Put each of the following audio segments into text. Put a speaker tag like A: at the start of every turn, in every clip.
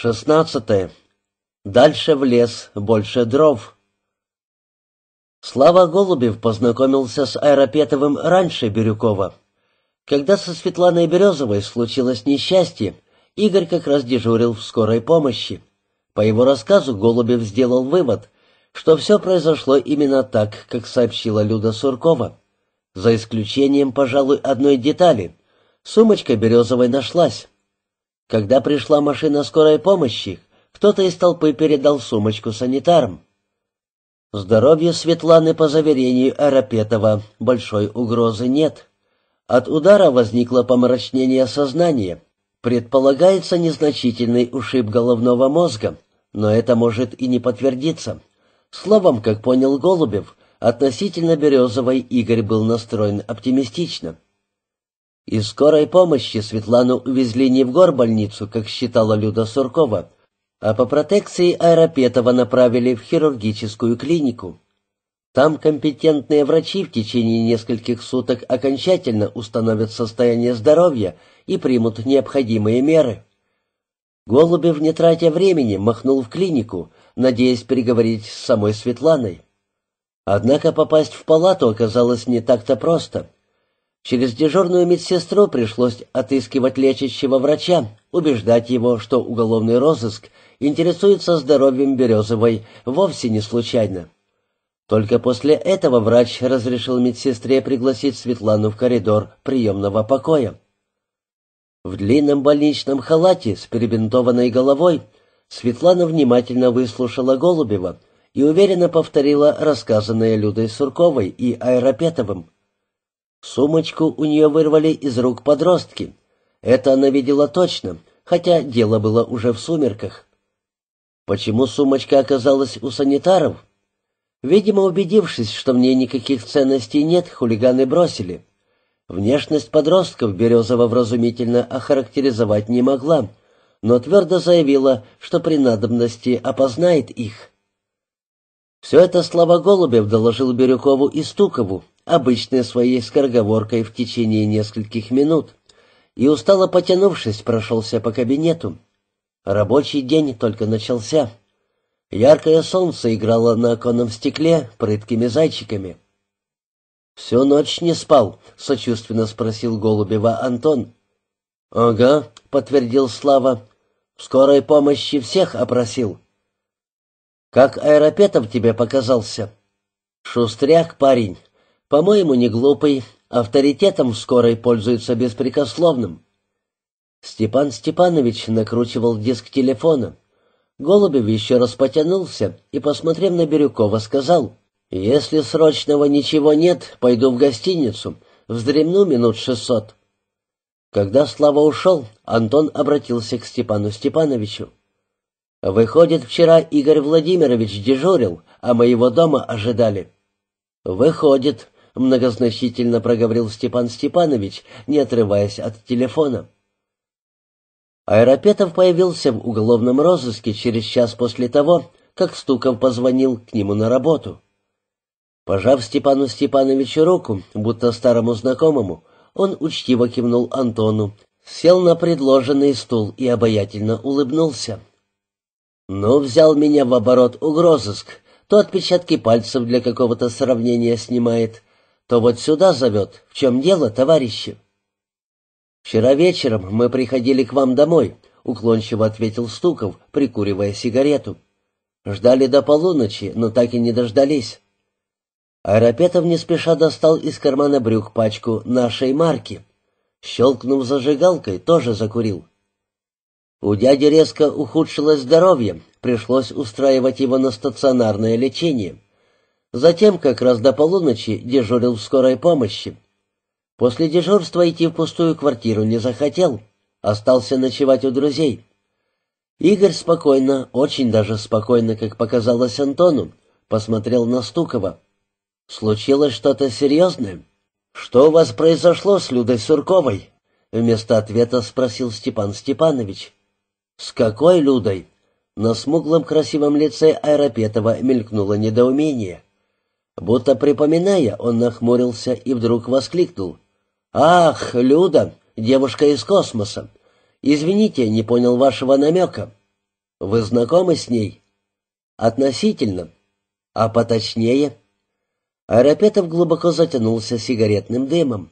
A: Шестнадцатое. Дальше в лес, больше дров. Слава Голубев познакомился с Аэропетовым раньше Бирюкова. Когда со Светланой Березовой случилось несчастье, Игорь как раз дежурил в скорой помощи. По его рассказу Голубев сделал вывод, что все произошло именно так, как сообщила Люда Суркова. За исключением, пожалуй, одной детали. Сумочка Березовой нашлась. Когда пришла машина скорой помощи, кто-то из толпы передал сумочку санитарам. Здоровье Светланы, по заверению Арапетова, большой угрозы нет. От удара возникло помрачнение сознания. Предполагается незначительный ушиб головного мозга, но это может и не подтвердиться. Словом, как понял Голубев, относительно Березовой Игорь был настроен оптимистично. Из скорой помощи Светлану увезли не в горбольницу, как считала Люда Суркова, а по протекции Аэропетова направили в хирургическую клинику. Там компетентные врачи в течение нескольких суток окончательно установят состояние здоровья и примут необходимые меры. Голубев, не тратя времени, махнул в клинику, надеясь переговорить с самой Светланой. Однако попасть в палату оказалось не так-то просто — Через дежурную медсестру пришлось отыскивать лечащего врача, убеждать его, что уголовный розыск интересуется здоровьем Березовой вовсе не случайно. Только после этого врач разрешил медсестре пригласить Светлану в коридор приемного покоя. В длинном больничном халате с перебинтованной головой Светлана внимательно выслушала Голубева и уверенно повторила рассказанное Людой Сурковой и Аэропетовым. Сумочку у нее вырвали из рук подростки. Это она видела точно, хотя дело было уже в сумерках. Почему сумочка оказалась у санитаров? Видимо, убедившись, что в ней никаких ценностей нет, хулиганы бросили. Внешность подростков Березова вразумительно охарактеризовать не могла, но твердо заявила, что при надобности опознает их. Все это Слава Голубев доложил Бирюкову и Стукову, обычной своей скороговоркой в течение нескольких минут и, устало потянувшись, прошелся по кабинету. Рабочий день только начался. Яркое солнце играло на оконном стекле прыткими зайчиками. «Всю ночь не спал?» — сочувственно спросил Голубева Антон. «Ага», — подтвердил Слава. «В скорой помощи всех опросил». «Как Аэропетов тебе показался?» «Шустряк парень, по-моему, не глупый, авторитетом скорой пользуется беспрекословным. Степан Степанович накручивал диск телефона. Голубев еще раз потянулся и, посмотрев на Бирюкова, сказал, «Если срочного ничего нет, пойду в гостиницу, вздремну минут шестьсот». Когда Слава ушел, Антон обратился к Степану Степановичу. «Выходит, вчера Игорь Владимирович дежурил, а моего дома ожидали». «Выходит», многозначительно проговорил Степан Степанович, не отрываясь от телефона. Аэропетов появился в уголовном розыске через час после того, как Стуков позвонил к нему на работу. Пожав Степану Степановичу руку, будто старому знакомому, он учтиво кивнул Антону, сел на предложенный стул и обаятельно улыбнулся. «Ну, взял меня в оборот угрозыск, то отпечатки пальцев для какого-то сравнения снимает, то вот сюда зовет. В чем дело, товарищи?» «Вчера вечером мы приходили к вам домой», — уклончиво ответил Стуков, прикуривая сигарету. «Ждали до полуночи, но так и не дождались». Арапетов не спеша достал из кармана брюк пачку нашей марки. Щелкнув зажигалкой, тоже закурил. У дяди резко ухудшилось здоровье, пришлось устраивать его на стационарное лечение. Затем как раз до полуночи дежурил в скорой помощи. После дежурства идти в пустую квартиру не захотел. Остался ночевать у друзей. Игорь спокойно, очень даже спокойно, как показалось Антону, посмотрел на Стукова. «Случилось что-то серьезное? Что у вас произошло с Людой Сурковой?» Вместо ответа спросил Степан Степанович. «С какой Людой?» На смуглом красивом лице Аэропетова мелькнуло недоумение. Будто припоминая, он нахмурился и вдруг воскликнул. «Ах, Люда, девушка из космоса! Извините, не понял вашего намека. Вы знакомы с ней?» «Относительно. А поточнее?» Арапетов глубоко затянулся сигаретным дымом.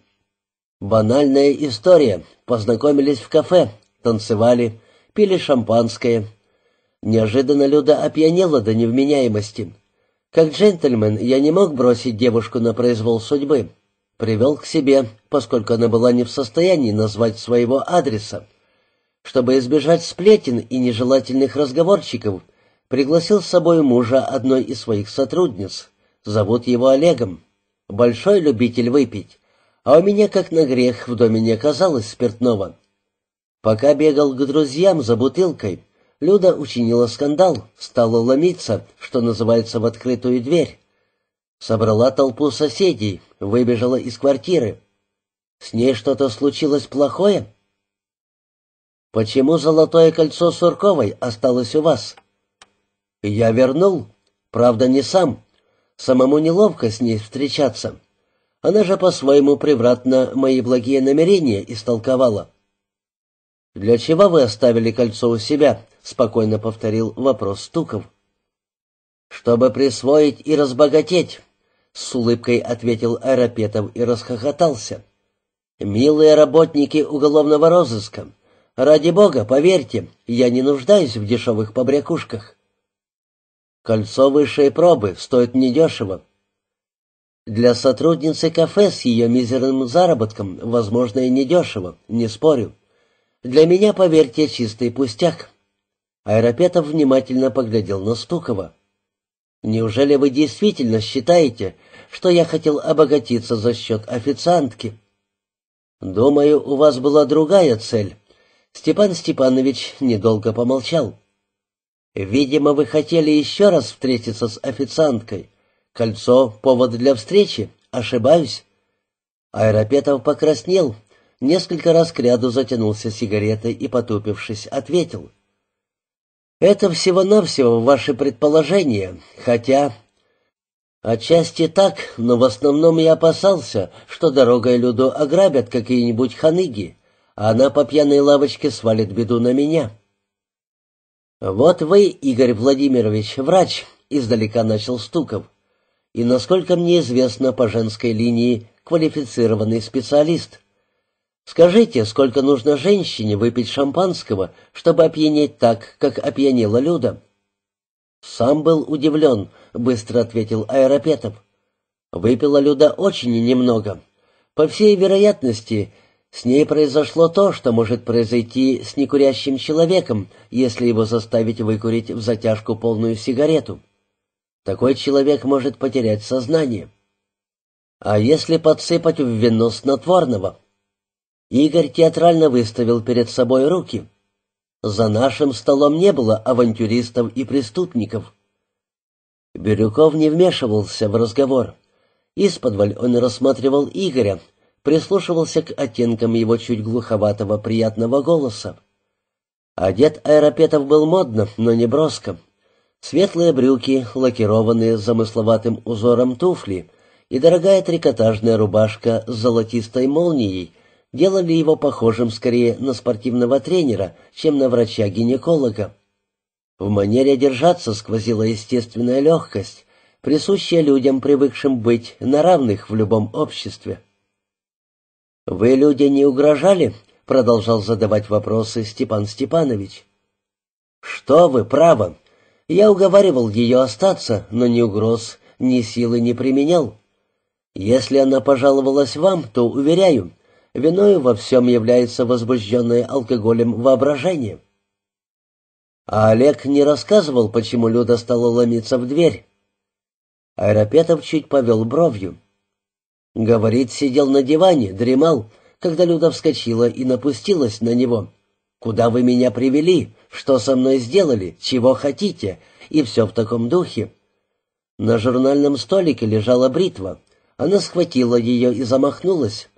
A: «Банальная история. Познакомились в кафе, танцевали, пили шампанское. Неожиданно Люда опьянела до невменяемости». Как джентльмен я не мог бросить девушку на произвол судьбы. Привел к себе, поскольку она была не в состоянии назвать своего адреса. Чтобы избежать сплетен и нежелательных разговорчиков, пригласил с собой мужа одной из своих сотрудниц. Зовут его Олегом. Большой любитель выпить. А у меня, как на грех, в доме не оказалось спиртного. Пока бегал к друзьям за бутылкой, Люда учинила скандал, стала ломиться, что называется, в открытую дверь. Собрала толпу соседей, выбежала из квартиры. С ней что-то случилось плохое? Почему золотое кольцо Сурковой осталось у вас? Я вернул, правда, не сам. Самому неловко с ней встречаться. Она же по-своему превратно мои благие намерения истолковала. «Для чего вы оставили кольцо у себя?» спокойно повторил вопрос Стуков. Чтобы присвоить и разбогатеть, с улыбкой ответил Арапетов и расхохотался. Милые работники уголовного розыска, ради бога, поверьте, я не нуждаюсь в дешевых побрякушках. Кольцо высшей пробы стоит недешево. Для сотрудницы кафе с ее мизерным заработком, возможно, и недешево, не спорю. Для меня, поверьте, чистый пустяк. Аэропетов внимательно поглядел на Стукова. «Неужели вы действительно считаете, что я хотел обогатиться за счет официантки?» «Думаю, у вас была другая цель». Степан Степанович недолго помолчал. «Видимо, вы хотели еще раз встретиться с официанткой. Кольцо — повод для встречи. Ошибаюсь?» Аэропетов покраснел, несколько раз к ряду затянулся сигаретой и, потупившись, ответил — это всего-навсего ваши предположения, хотя... Отчасти так, но в основном я опасался, что дорогой Люду ограбят какие-нибудь ханыги, а она по пьяной лавочке свалит беду на меня. «Вот вы, Игорь Владимирович, врач», — издалека начал Стуков, «и, насколько мне известно, по женской линии квалифицированный специалист». Скажите, сколько нужно женщине выпить шампанского, чтобы опьянеть так, как опьянила Люда?» «Сам был удивлен», — быстро ответил Аэропетов. «Выпила Люда очень немного. По всей вероятности, с ней произошло то, что может произойти с некурящим человеком, если его заставить выкурить в затяжку полную сигарету. Такой человек может потерять сознание. А если подсыпать в вино снотворного?» Игорь театрально выставил перед собой руки. За нашим столом не было авантюристов и преступников. Бирюков не вмешивался в разговор. Исподволь он рассматривал Игоря, прислушивался к оттенкам его чуть глуховатого приятного голоса. Одет Аэропетов был модно, но не броско. Светлые брюки, лакированные замысловатым узором туфли и дорогая трикотажная рубашка с золотистой молнией, делали его похожим скорее на спортивного тренера, чем на врача-гинеколога. В манере держаться сквозила естественная легкость, присущая людям, привыкшим быть на равных в любом обществе. «Вы, люди, не угрожали?» — продолжал задавать вопросы Степан Степанович. «Что вы, право! Я уговаривал ее остаться, но ни угроз, ни силы не применял. Если она пожаловалась вам, то, уверяю, Виною во всем является возбужденное алкоголем воображение. А Олег не рассказывал, почему Люда стала ломиться в дверь. Аэропетов чуть повел бровью. Говорит, сидел на диване, дремал, когда Люда вскочила и напустилась на него. «Куда вы меня привели? Что со мной сделали? Чего хотите?» И все в таком духе. На журнальном столике лежала бритва. Она схватила ее и замахнулась.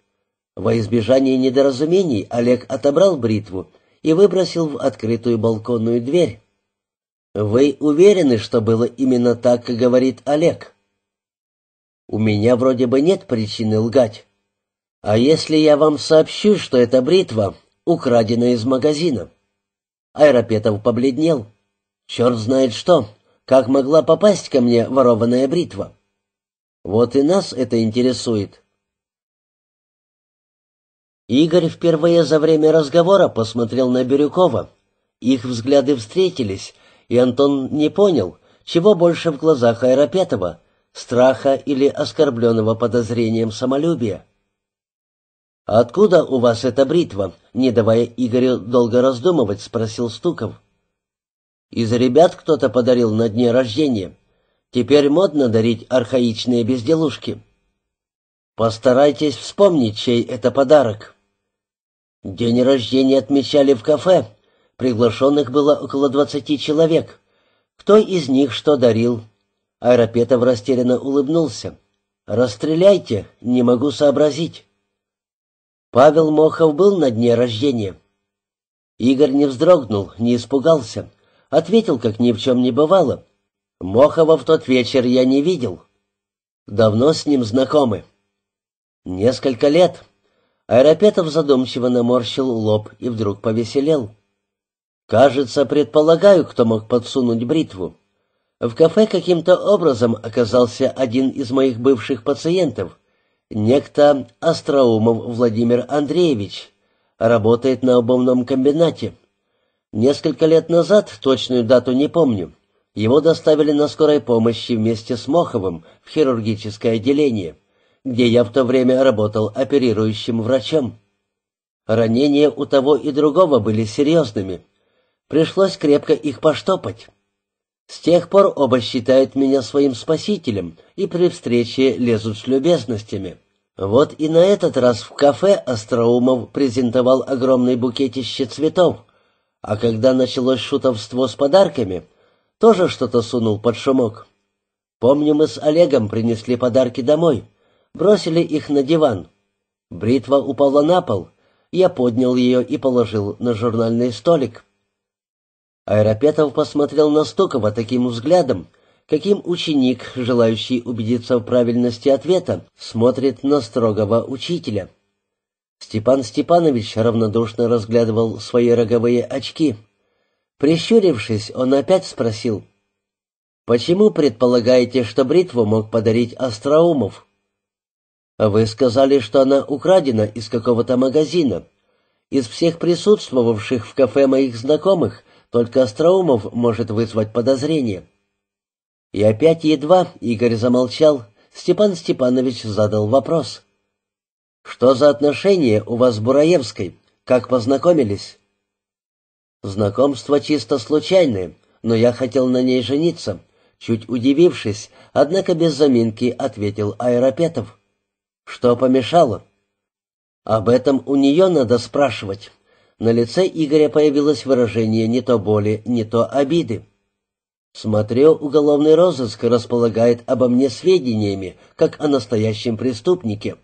A: Во избежание недоразумений Олег отобрал бритву и выбросил в открытую балконную дверь. «Вы уверены, что было именно так, как говорит Олег?» «У меня вроде бы нет причины лгать. А если я вам сообщу, что эта бритва украдена из магазина?» Айропетов побледнел. «Черт знает что! Как могла попасть ко мне ворованная бритва?» «Вот и нас это интересует. Игорь впервые за время разговора посмотрел на Бирюкова. Их взгляды встретились, и Антон не понял, чего больше в глазах Аэропетова: страха или оскорбленного подозрением самолюбия. «А «Откуда у вас эта бритва?» — не давая Игорю долго раздумывать, спросил Стуков. «Из ребят кто-то подарил на дне рождения. Теперь модно дарить архаичные безделушки». «Постарайтесь вспомнить, чей это подарок». День рождения отмечали в кафе. Приглашенных было около двадцати человек. Кто из них что дарил? Аэропетов растерянно улыбнулся. «Расстреляйте, не могу сообразить». Павел Мохов был на дне рождения. Игорь не вздрогнул, не испугался. Ответил, как ни в чем не бывало. «Мохова в тот вечер я не видел. Давно с ним знакомы?» «Несколько лет», Аэропетов задумчиво наморщил лоб и вдруг повеселел. «Кажется, предполагаю, кто мог подсунуть бритву. В кафе каким-то образом оказался один из моих бывших пациентов, некто Остроумов Владимир Андреевич, работает на обувном комбинате. Несколько лет назад, точную дату не помню, его доставили на скорой помощи вместе с Моховым в хирургическое отделение» где я в то время работал оперирующим врачом. Ранения у того и другого были серьезными. Пришлось крепко их поштопать. С тех пор оба считают меня своим спасителем и при встрече лезут с любезностями. Вот и на этот раз в кафе Остроумов презентовал огромный букетище цветов, а когда началось шутовство с подарками, тоже что-то сунул под шумок. Помню, мы с Олегом принесли подарки домой — бросили их на диван. Бритва упала на пол. Я поднял ее и положил на журнальный столик. Аэропетов посмотрел на Стукова таким взглядом, каким ученик, желающий убедиться в правильности ответа, смотрит на строгого учителя. Степан Степанович равнодушно разглядывал свои роговые очки. Прищурившись, он опять спросил, «Почему предполагаете, что бритву мог подарить Остроумов?» А вы сказали, что она украдена из какого-то магазина. Из всех присутствовавших в кафе моих знакомых только Остроумов может вызвать подозрение. И опять едва Игорь замолчал, Степан Степанович задал вопрос. «Что за отношения у вас с Бураевской? Как познакомились?» «Знакомство чисто случайное, но я хотел на ней жениться», чуть удивившись, однако без заминки ответил Аэропетов. Что помешало? Об этом у нее надо спрашивать. На лице Игоря появилось выражение не то боли, не то обиды. Смотрю, уголовный розыск располагает обо мне сведениями, как о настоящем преступнике.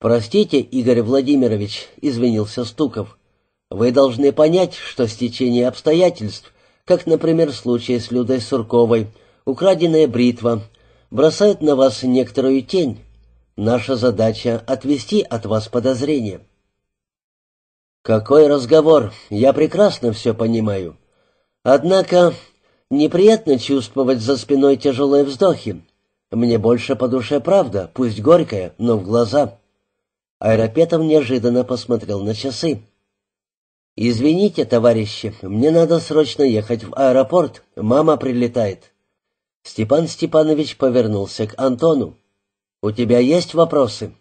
A: «Простите, Игорь Владимирович», — извинился Стуков, — «вы должны понять, что стечение обстоятельств, как, например, в случае с Людой Сурковой, украденная бритва, бросает на вас некоторую тень. Наша задача — отвести от вас подозрения». «Какой разговор? Я прекрасно все понимаю. Однако неприятно чувствовать за спиной тяжелые вздохи. Мне больше по душе правда, пусть горькая, но в глаза». Аэропетов неожиданно посмотрел на часы. «Извините, товарищи, мне надо срочно ехать в аэропорт. Мама прилетает». Степан Степанович повернулся к Антону. «У тебя есть вопросы?»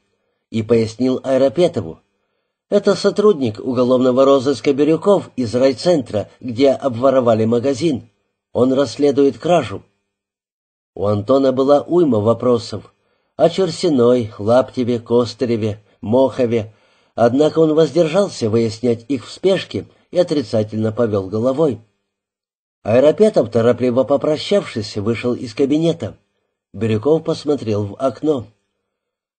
A: И пояснил Аэропетову. «Это сотрудник уголовного розыска Бирюков из райцентра, где обворовали магазин. Он расследует кражу». У Антона была уйма вопросов. О Черсиной, Лаптеве, Костыреве, Мохове. Однако он воздержался выяснять их в спешке и отрицательно повел головой. Аэропетов, торопливо попрощавшись, вышел из кабинета. Бирюков посмотрел в окно.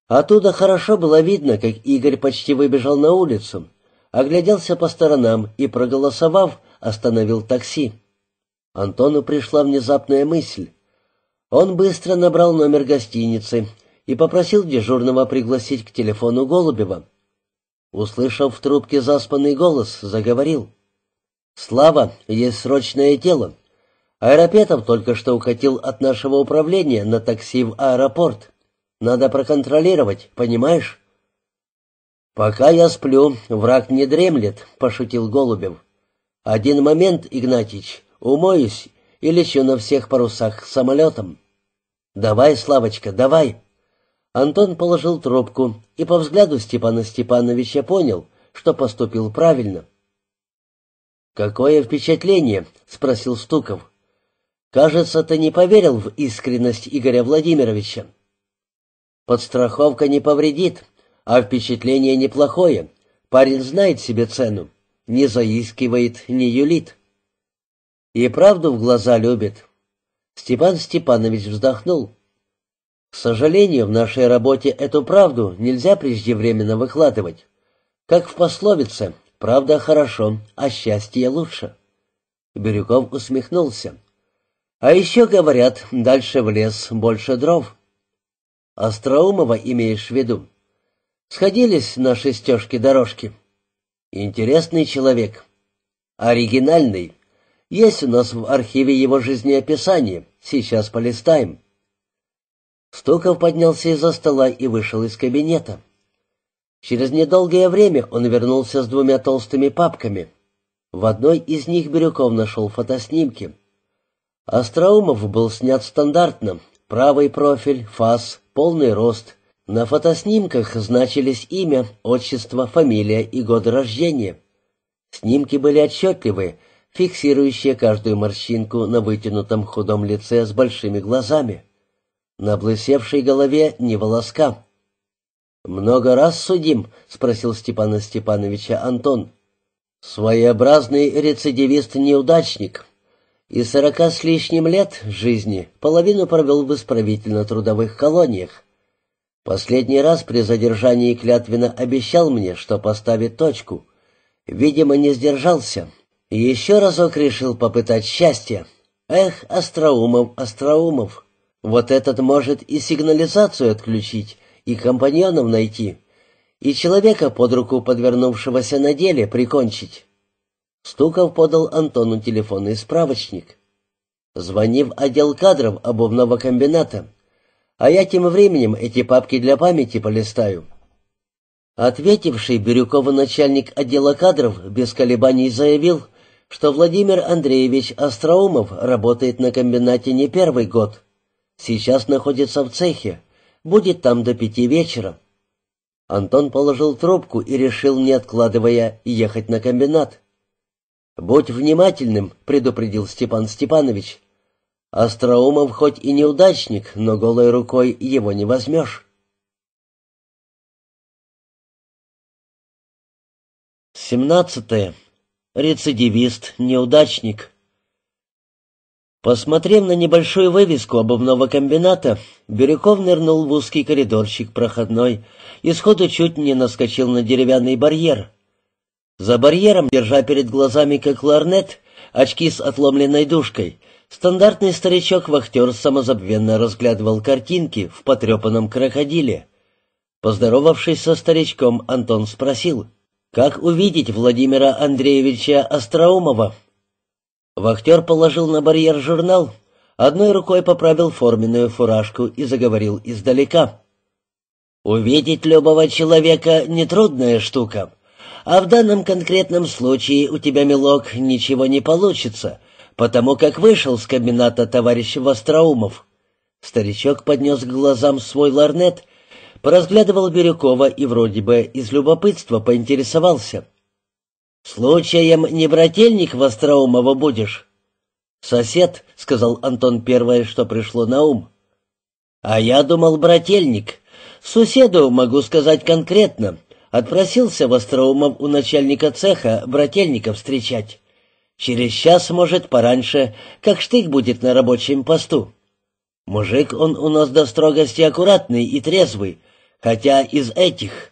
A: Оттуда хорошо было видно, как Игорь почти выбежал на улицу, огляделся по сторонам и, проголосовав, остановил такси. Антону пришла внезапная мысль. Он быстро набрал номер гостиницы и попросил дежурного пригласить к телефону Голубева. Услышав в трубке заспанный голос, заговорил. «Слава, есть срочное дело. Аэропетов только что укатил от нашего управления на такси в аэропорт. Надо проконтролировать, понимаешь? «Пока я сплю, враг не дремлет», — пошутил Голубев. «Один момент, Игнатич, умоюсь и лечу на всех парусах самолетом». «Давай, Славочка, давай!» Антон положил трубку и по взгляду Степана Степановича понял, что поступил правильно. «Какое впечатление?» — спросил Стуков. Кажется, ты не поверил в искренность Игоря Владимировича. Подстраховка не повредит, а впечатление неплохое. Парень знает себе цену, не заискивает, не юлит. И правду в глаза любит. Степан Степанович вздохнул. К сожалению, в нашей работе эту правду нельзя преждевременно выкладывать. Как в пословице «правда хорошо, а счастье лучше». Бирюков усмехнулся. — а еще, говорят, дальше в лес больше дров. Остроумова имеешь в виду? Сходились на шестежке дорожки. Интересный человек. Оригинальный. Есть у нас в архиве его жизнеописание. Сейчас полистаем. Стуков поднялся из-за стола и вышел из кабинета. Через недолгое время он вернулся с двумя толстыми папками. В одной из них Бирюков нашел фотоснимки, Остроумов был снят стандартно. Правый профиль, фас, полный рост. На фотоснимках значились имя, отчество, фамилия и годы рождения. Снимки были отчетливые, фиксирующие каждую морщинку на вытянутом худом лице с большими глазами. На облысевшей голове ни волоска. «Много раз судим?» — спросил Степана Степановича Антон. «Своеобразный рецидивист-неудачник», и сорока с лишним лет жизни половину провел в исправительно-трудовых колониях. Последний раз при задержании Клятвина обещал мне, что поставит точку. Видимо, не сдержался. И еще разок решил попытать счастье. Эх, Остроумов, Остроумов, вот этот может и сигнализацию отключить, и компаньонов найти, и человека под руку подвернувшегося на деле прикончить. Стуков подал Антону телефонный справочник. «Звони в отдел кадров обувного комбината, а я тем временем эти папки для памяти полистаю». Ответивший Бирюкову начальник отдела кадров без колебаний заявил, что Владимир Андреевич Остроумов работает на комбинате не первый год. Сейчас находится в цехе, будет там до пяти вечера. Антон положил трубку и решил, не откладывая, ехать на комбинат. «Будь внимательным», — предупредил Степан Степанович. «Остроумов хоть и неудачник, но голой рукой его не возьмешь». Семнадцатое. Рецидивист, неудачник. Посмотрев на небольшую вывеску обувного комбината, Бирюков нырнул в узкий коридорчик проходной и сходу чуть не наскочил на деревянный барьер — за барьером, держа перед глазами как ларнет, очки с отломленной дужкой, стандартный старичок-вахтер самозабвенно разглядывал картинки в потрепанном крокодиле. Поздоровавшись со старичком, Антон спросил, «Как увидеть Владимира Андреевича Остроумова?» Вахтер положил на барьер журнал, одной рукой поправил форменную фуражку и заговорил издалека. «Увидеть любого человека — нетрудная штука. А в данном конкретном случае у тебя, милок, ничего не получится, потому как вышел с комбината товарищ Востроумов. Старичок поднес к глазам свой ларнет, поразглядывал Бирюкова и вроде бы из любопытства поинтересовался. «Случаем не брательник Востроумова будешь?» «Сосед», — сказал Антон первое, что пришло на ум. «А я думал, брательник. Суседу могу сказать конкретно. Отпросился Остроумов у начальника цеха брательников встречать. Через час, может, пораньше, как штык будет на рабочем посту. Мужик он у нас до строгости аккуратный и трезвый, хотя из этих...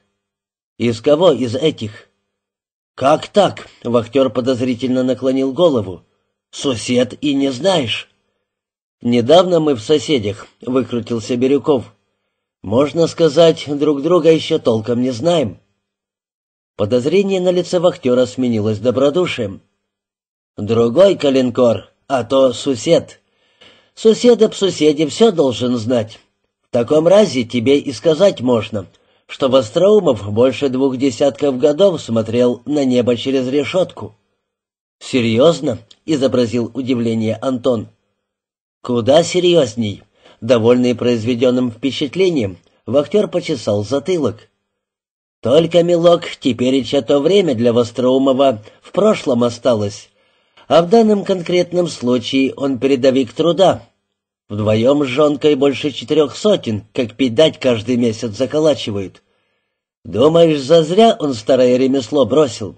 A: Из кого из этих? Как так? Вахтер подозрительно наклонил голову. Сосед и не знаешь. Недавно мы в соседях, выкрутился Бирюков. Можно сказать, друг друга еще толком не знаем. Подозрение на лице вахтера сменилось добродушием. «Другой калинкор, а то сусед. Сусед об суседе все должен знать. В таком разе тебе и сказать можно, что Востроумов больше двух десятков годов смотрел на небо через решетку». «Серьезно?» — изобразил удивление Антон. «Куда серьезней?» Довольный произведенным впечатлением, вахтер почесал затылок. Только, милок, теперь еще то время для Востроумова в прошлом осталось, а в данном конкретном случае он передовик труда. Вдвоем с жонкой больше четырех сотен, как пидать каждый месяц заколачивают. Думаешь, зазря он старое ремесло бросил?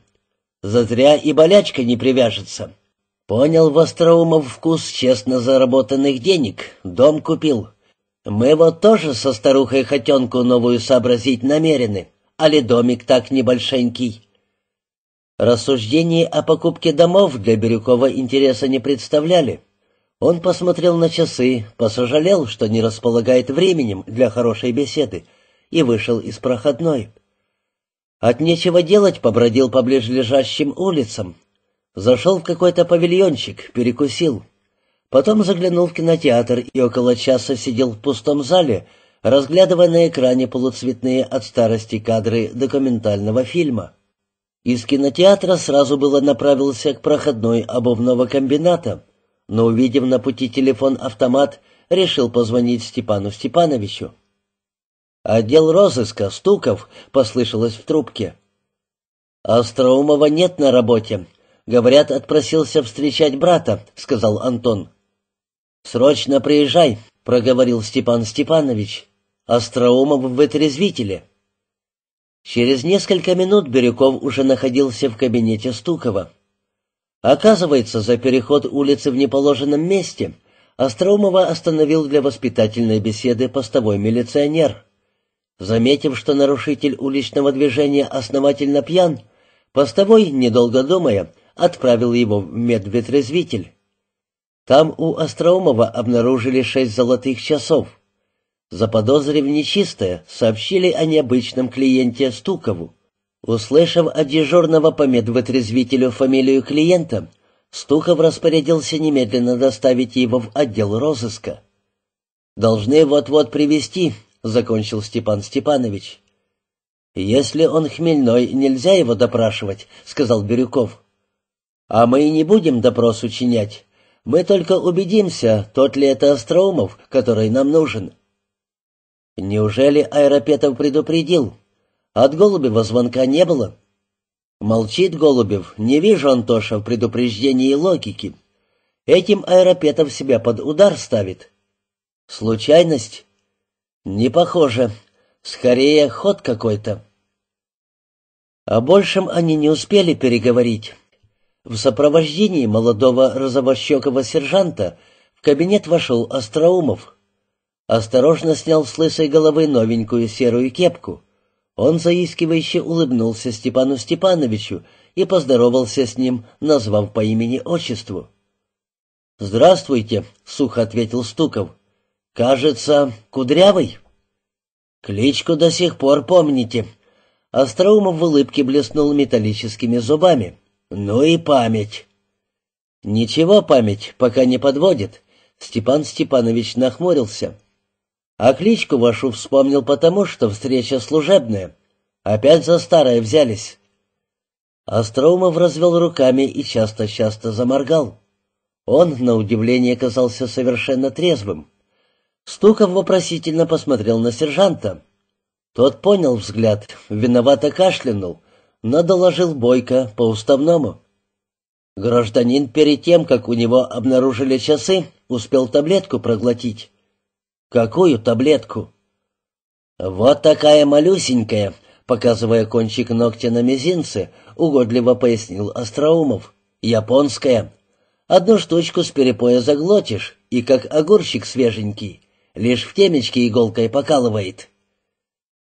A: Зазря и болячка не привяжется. Понял Востроумов вкус честно заработанных денег, дом купил. Мы вот тоже со старухой хотенку новую сообразить намерены али домик так небольшенький. Рассуждения о покупке домов для Бирюкова интереса не представляли. Он посмотрел на часы, посожалел, что не располагает временем для хорошей беседы, и вышел из проходной. От нечего делать побродил по ближлежащим улицам. Зашел в какой-то павильончик, перекусил. Потом заглянул в кинотеатр и около часа сидел в пустом зале, разглядывая на экране полуцветные от старости кадры документального фильма. Из кинотеатра сразу было направился к проходной обувного комбината, но, увидев на пути телефон-автомат, решил позвонить Степану Степановичу. «Отдел розыска, Стуков», — послышалось в трубке. «Остроумова нет на работе. Говорят, отпросился встречать брата», — сказал Антон. «Срочно приезжай», — проговорил Степан Степанович. Остроумов в вытрезвителе. Через несколько минут Бирюков уже находился в кабинете Стукова. Оказывается, за переход улицы в неположенном месте Остроумова остановил для воспитательной беседы постовой милиционер. Заметив, что нарушитель уличного движения основательно пьян, постовой, недолго думая, отправил его в медветрезвитель. Там у Остроумова обнаружили шесть золотых часов. Заподозрив нечистое, сообщили о необычном клиенте Стукову. Услышав от дежурного по медвотрезвителю фамилию клиента, Стуков распорядился немедленно доставить его в отдел розыска. «Должны вот-вот привести, закончил Степан Степанович. «Если он хмельной, нельзя его допрашивать», — сказал Бирюков. «А мы и не будем допрос учинять. Мы только убедимся, тот ли это Остроумов, который нам нужен. Неужели Аэропетов предупредил? От Голубева звонка не было. Молчит Голубев, не вижу Антоша в предупреждении логики. Этим Аэропетов себя под удар ставит. Случайность? Не похоже. Скорее, ход какой-то. О большем они не успели переговорить. В сопровождении молодого розовощекого сержанта в кабинет вошел Остроумов — осторожно снял с лысой головы новенькую серую кепку. Он заискивающе улыбнулся Степану Степановичу и поздоровался с ним, назвав по имени-отчеству. «Здравствуйте», — сухо ответил Стуков. «Кажется, Кудрявый?» «Кличку до сих пор помните». Остроумов в улыбке блеснул металлическими зубами. «Ну и память». «Ничего память пока не подводит», — Степан Степанович нахмурился. А кличку вашу вспомнил потому, что встреча служебная. Опять за старое взялись. Остроумов развел руками и часто-часто заморгал. Он, на удивление, казался совершенно трезвым. Стуков вопросительно посмотрел на сержанта. Тот понял взгляд, виновато кашлянул, но доложил Бойко по уставному. Гражданин перед тем, как у него обнаружили часы, успел таблетку проглотить. «Какую таблетку?» «Вот такая малюсенькая», — показывая кончик ногтя на мизинце, угодливо пояснил Остроумов. «Японская. Одну штучку с перепоя заглотишь, и как огурчик свеженький, лишь в темечке иголкой покалывает».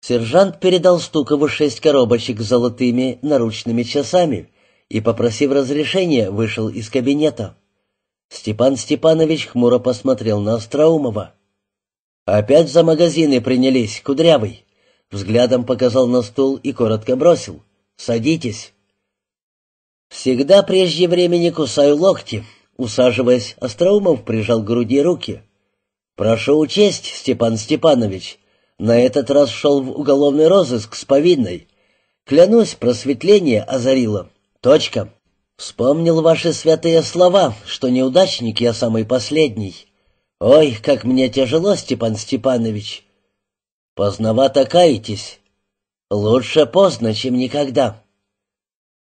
A: Сержант передал Стукову шесть коробочек с золотыми наручными часами и, попросив разрешения, вышел из кабинета. Степан Степанович хмуро посмотрел на Остроумова. «Опять за магазины принялись, кудрявый!» Взглядом показал на стул и коротко бросил. «Садитесь!» «Всегда прежде времени кусаю локти», усаживаясь, Остроумов прижал к груди руки. «Прошу учесть, Степан Степанович, на этот раз шел в уголовный розыск с повинной. Клянусь, просветление озарило. Точка. Вспомнил ваши святые слова, что неудачник я самый последний. «Ой, как мне тяжело, Степан Степанович!» «Поздновато каетесь. Лучше поздно, чем никогда.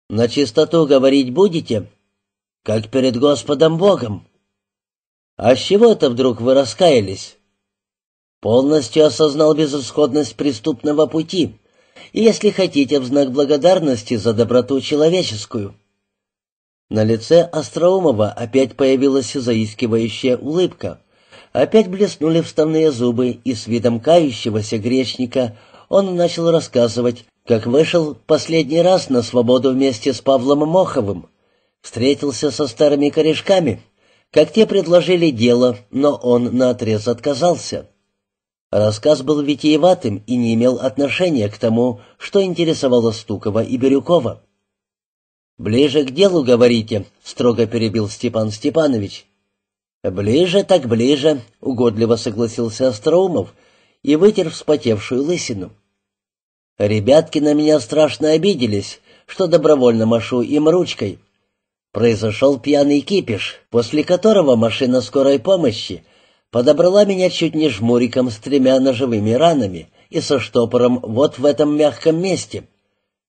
A: На чистоту говорить будете, как перед Господом Богом. А с чего-то вдруг вы раскаялись?» «Полностью осознал безысходность преступного пути, если хотите, в знак благодарности за доброту человеческую». На лице Остроумова опять появилась заискивающая улыбка — Опять блеснули вставные зубы, и с видом кающегося грешника он начал рассказывать, как вышел последний раз на свободу вместе с Павлом Моховым. Встретился со старыми корешками, как те предложили дело, но он наотрез отказался. Рассказ был витиеватым и не имел отношения к тому, что интересовало Стукова и Бирюкова. «Ближе к делу, говорите», — строго перебил Степан Степанович. «Ближе так ближе», — угодливо согласился Остроумов и вытер вспотевшую лысину. «Ребятки на меня страшно обиделись, что добровольно машу им ручкой. Произошел пьяный кипиш, после которого машина скорой помощи подобрала меня чуть не жмуриком с тремя ножевыми ранами и со штопором вот в этом мягком месте».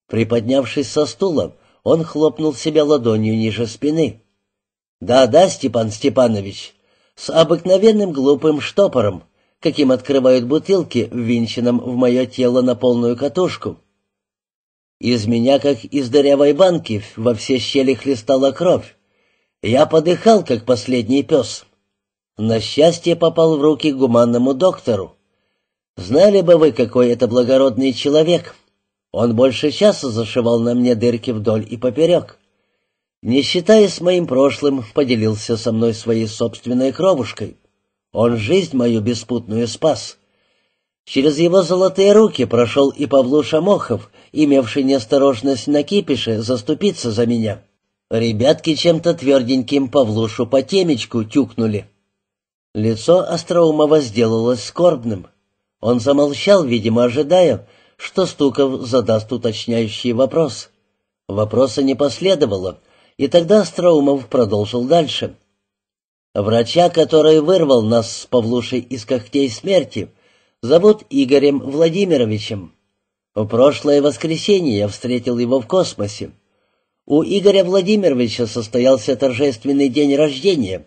A: Приподнявшись со стула, он хлопнул себя ладонью ниже спины. Да-да, Степан Степанович, с обыкновенным глупым штопором, каким открывают бутылки, ввинченным в мое тело на полную катушку. Из меня, как из дырявой банки, во все щели хлестала кровь. Я подыхал, как последний пес. На счастье попал в руки гуманному доктору. Знали бы вы, какой это благородный человек. Он больше часа зашивал на мне дырки вдоль и поперек. Не считаясь моим прошлым, поделился со мной своей собственной кровушкой. Он жизнь мою беспутную спас. Через его золотые руки прошел и Павлуша Мохов, имевший неосторожность на кипише заступиться за меня. Ребятки чем-то тверденьким Павлушу по темечку тюкнули. Лицо Остроумова сделалось скорбным. Он замолчал, видимо, ожидая, что Стуков задаст уточняющий вопрос. Вопроса не последовало — и тогда Строумов продолжил дальше. Врача, который вырвал нас с Павлушей из когтей смерти, зовут Игорем Владимировичем. В прошлое воскресенье я встретил его в космосе. У Игоря Владимировича состоялся торжественный день рождения.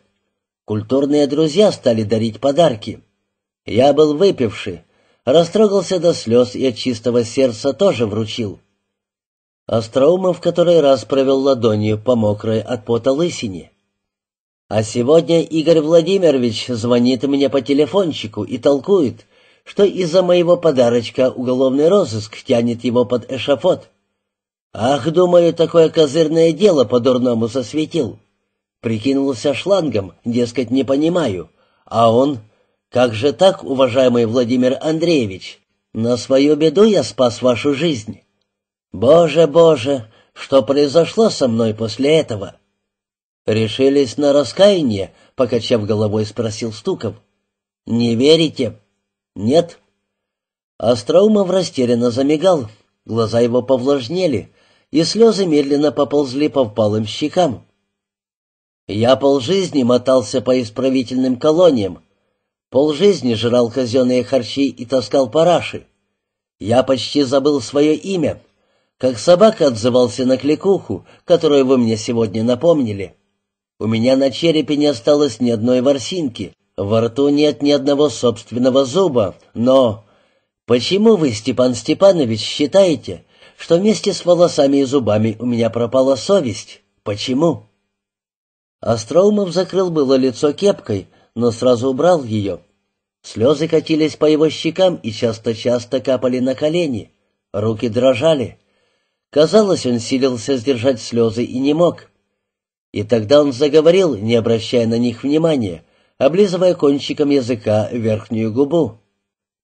A: Культурные друзья стали дарить подарки. Я был выпивший, растрогался до слез и от чистого сердца тоже вручил. Остроумов в который раз провел ладонью по мокрой от пота лысине. «А сегодня Игорь Владимирович звонит мне по телефончику и толкует, что из-за моего подарочка уголовный розыск тянет его под эшафот. Ах, думаю, такое козырное дело по-дурному засветил. Прикинулся шлангом, дескать, не понимаю. А он... Как же так, уважаемый Владимир Андреевич? На свою беду я спас вашу жизнь». Боже, боже, что произошло со мной после этого? Решились на раскаяние, покачав головой, спросил Стуков. Не верите? Нет. Остроумов растерянно замигал, глаза его повлажнели, и слезы медленно поползли по впалым щекам. Я полжизни мотался по исправительным колониям, полжизни жрал казенные харчи и таскал параши. Я почти забыл свое имя, как собака отзывался на кликуху, которую вы мне сегодня напомнили. У меня на черепе не осталось ни одной ворсинки, во рту нет ни одного собственного зуба, но... Почему вы, Степан Степанович, считаете, что вместе с волосами и зубами у меня пропала совесть? Почему?» Остроумов закрыл было лицо кепкой, но сразу убрал ее. Слезы катились по его щекам и часто-часто капали на колени. Руки дрожали. Казалось, он силился сдержать слезы и не мог. И тогда он заговорил, не обращая на них внимания, облизывая кончиком языка верхнюю губу.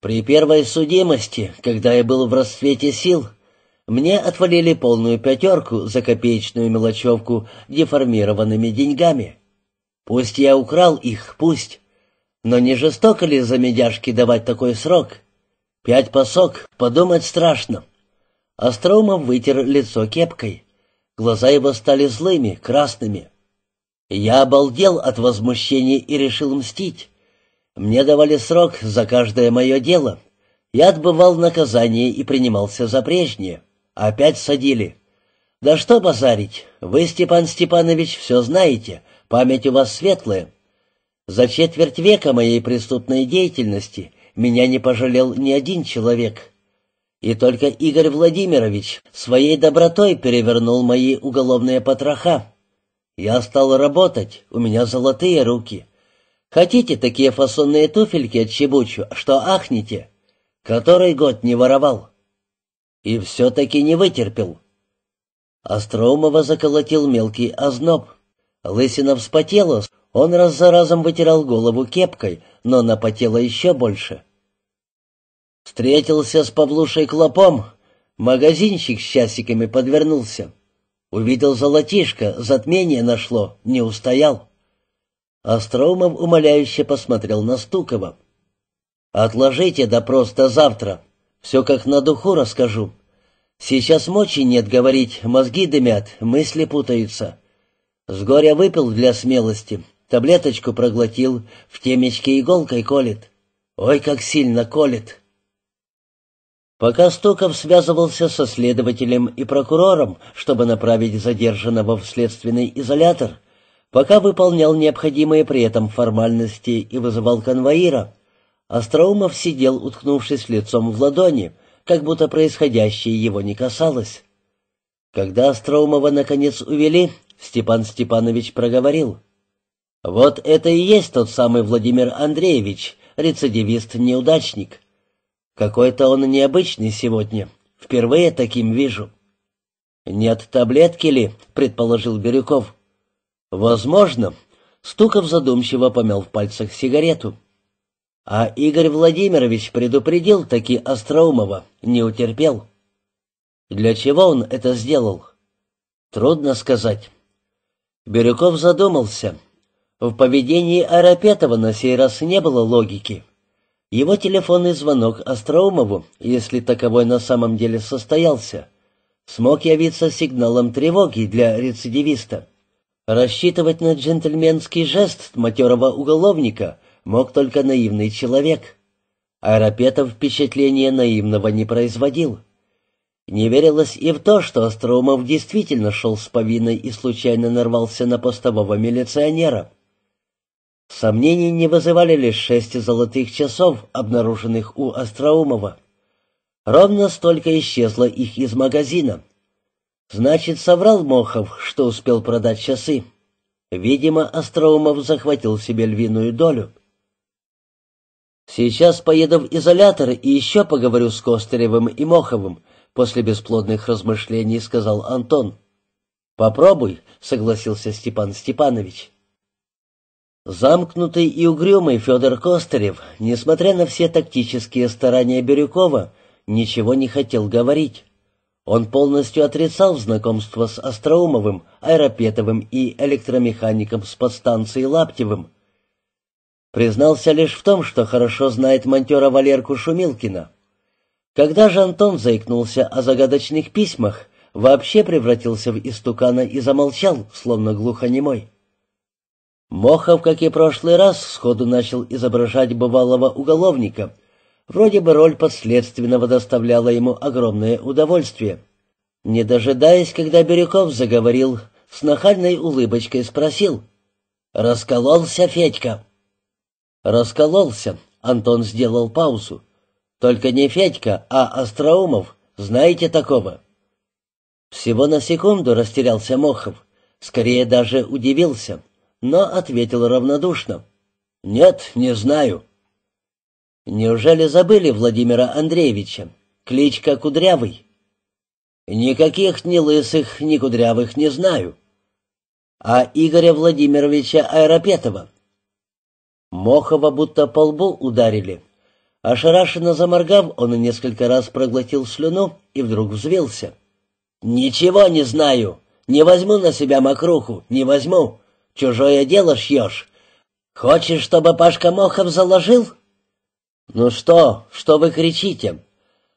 A: «При первой судимости, когда я был в расцвете сил, мне отвалили полную пятерку за копеечную мелочевку деформированными деньгами. Пусть я украл их, пусть. Но не жестоко ли за медяшки давать такой срок? Пять посок, подумать страшно. Остроумов вытер лицо кепкой. Глаза его стали злыми, красными. Я обалдел от возмущения и решил мстить. Мне давали срок за каждое мое дело. Я отбывал наказание и принимался за прежнее. Опять садили. Да что базарить, вы, Степан Степанович, все знаете, память у вас светлая. За четверть века моей преступной деятельности меня не пожалел ни один человек. И только Игорь Владимирович своей добротой перевернул мои уголовные потроха. Я стал работать, у меня золотые руки. Хотите такие фасонные туфельки от отчебучу, что ахните? Который год не воровал. И все-таки не вытерпел. Остроумова заколотил мелкий озноб. Лысина вспотела, он раз за разом вытирал голову кепкой, но напотела еще больше. Встретился с Павлушей Клопом. Магазинчик с часиками подвернулся. Увидел золотишко, затмение нашло, не устоял. Остроумов умоляюще посмотрел на Стукова. «Отложите допрос до завтра. Все как на духу расскажу. Сейчас мочи нет говорить, мозги дымят, мысли путаются. С горя выпил для смелости, таблеточку проглотил, в темечке иголкой колет. Ой, как сильно колет!» Пока Стуков связывался со следователем и прокурором, чтобы направить задержанного в следственный изолятор, пока выполнял необходимые при этом формальности и вызывал конвоира, Остроумов сидел, уткнувшись лицом в ладони, как будто происходящее его не касалось. Когда Остроумова наконец увели, Степан Степанович проговорил. «Вот это и есть тот самый Владимир Андреевич, рецидивист-неудачник». Какой-то он необычный сегодня. Впервые таким вижу». «Нет таблетки ли?» — предположил Бирюков. «Возможно». Стуков задумчиво помял в пальцах сигарету. А Игорь Владимирович предупредил таки Остроумова, не утерпел. Для чего он это сделал? Трудно сказать. Бирюков задумался. В поведении Арапетова на сей раз не было логики. Его телефонный звонок Остроумову, если таковой на самом деле состоялся, смог явиться сигналом тревоги для рецидивиста. Рассчитывать на джентльменский жест матерого уголовника мог только наивный человек. Арапетов впечатление наивного не производил. Не верилось и в то, что Остроумов действительно шел с повинной и случайно нарвался на постового милиционера. Сомнений не вызывали лишь шесть золотых часов, обнаруженных у Остроумова. Ровно столько исчезло их из магазина. Значит, соврал Мохов, что успел продать часы. Видимо, Остроумов захватил себе львиную долю. Сейчас поеду в изолятор и еще поговорю с Костыревым и Моховым, после бесплодных размышлений сказал Антон. Попробуй, согласился Степан Степанович. Замкнутый и угрюмый Федор Костырев, несмотря на все тактические старания Бирюкова, ничего не хотел говорить. Он полностью отрицал знакомство с Остроумовым, Аэропетовым и электромехаником с подстанции Лаптевым. Признался лишь в том, что хорошо знает монтера Валерку Шумилкина. Когда же Антон заикнулся о загадочных письмах, вообще превратился в истукана и замолчал, словно глухонемой. Мохов, как и прошлый раз, сходу начал изображать бывалого уголовника. Вроде бы роль подследственного доставляла ему огромное удовольствие. Не дожидаясь, когда Бирюков заговорил, с нахальной улыбочкой спросил. «Раскололся, Федька?» «Раскололся», — Антон сделал паузу. «Только не Федька, а Остроумов. Знаете такого?» Всего на секунду растерялся Мохов. Скорее даже удивился. «Удивился» но ответил равнодушно. «Нет, не знаю». «Неужели забыли Владимира Андреевича? Кличка Кудрявый?» «Никаких ни лысых, ни кудрявых не знаю». «А Игоря Владимировича Аэропетова?» Мохова будто по лбу ударили. Ошарашенно заморгав, он несколько раз проглотил слюну и вдруг взвился. «Ничего не знаю! Не возьму на себя мокруху, не возьму! Чужое дело шьешь. Хочешь, чтобы Пашка Мохов заложил? Ну что, что вы кричите?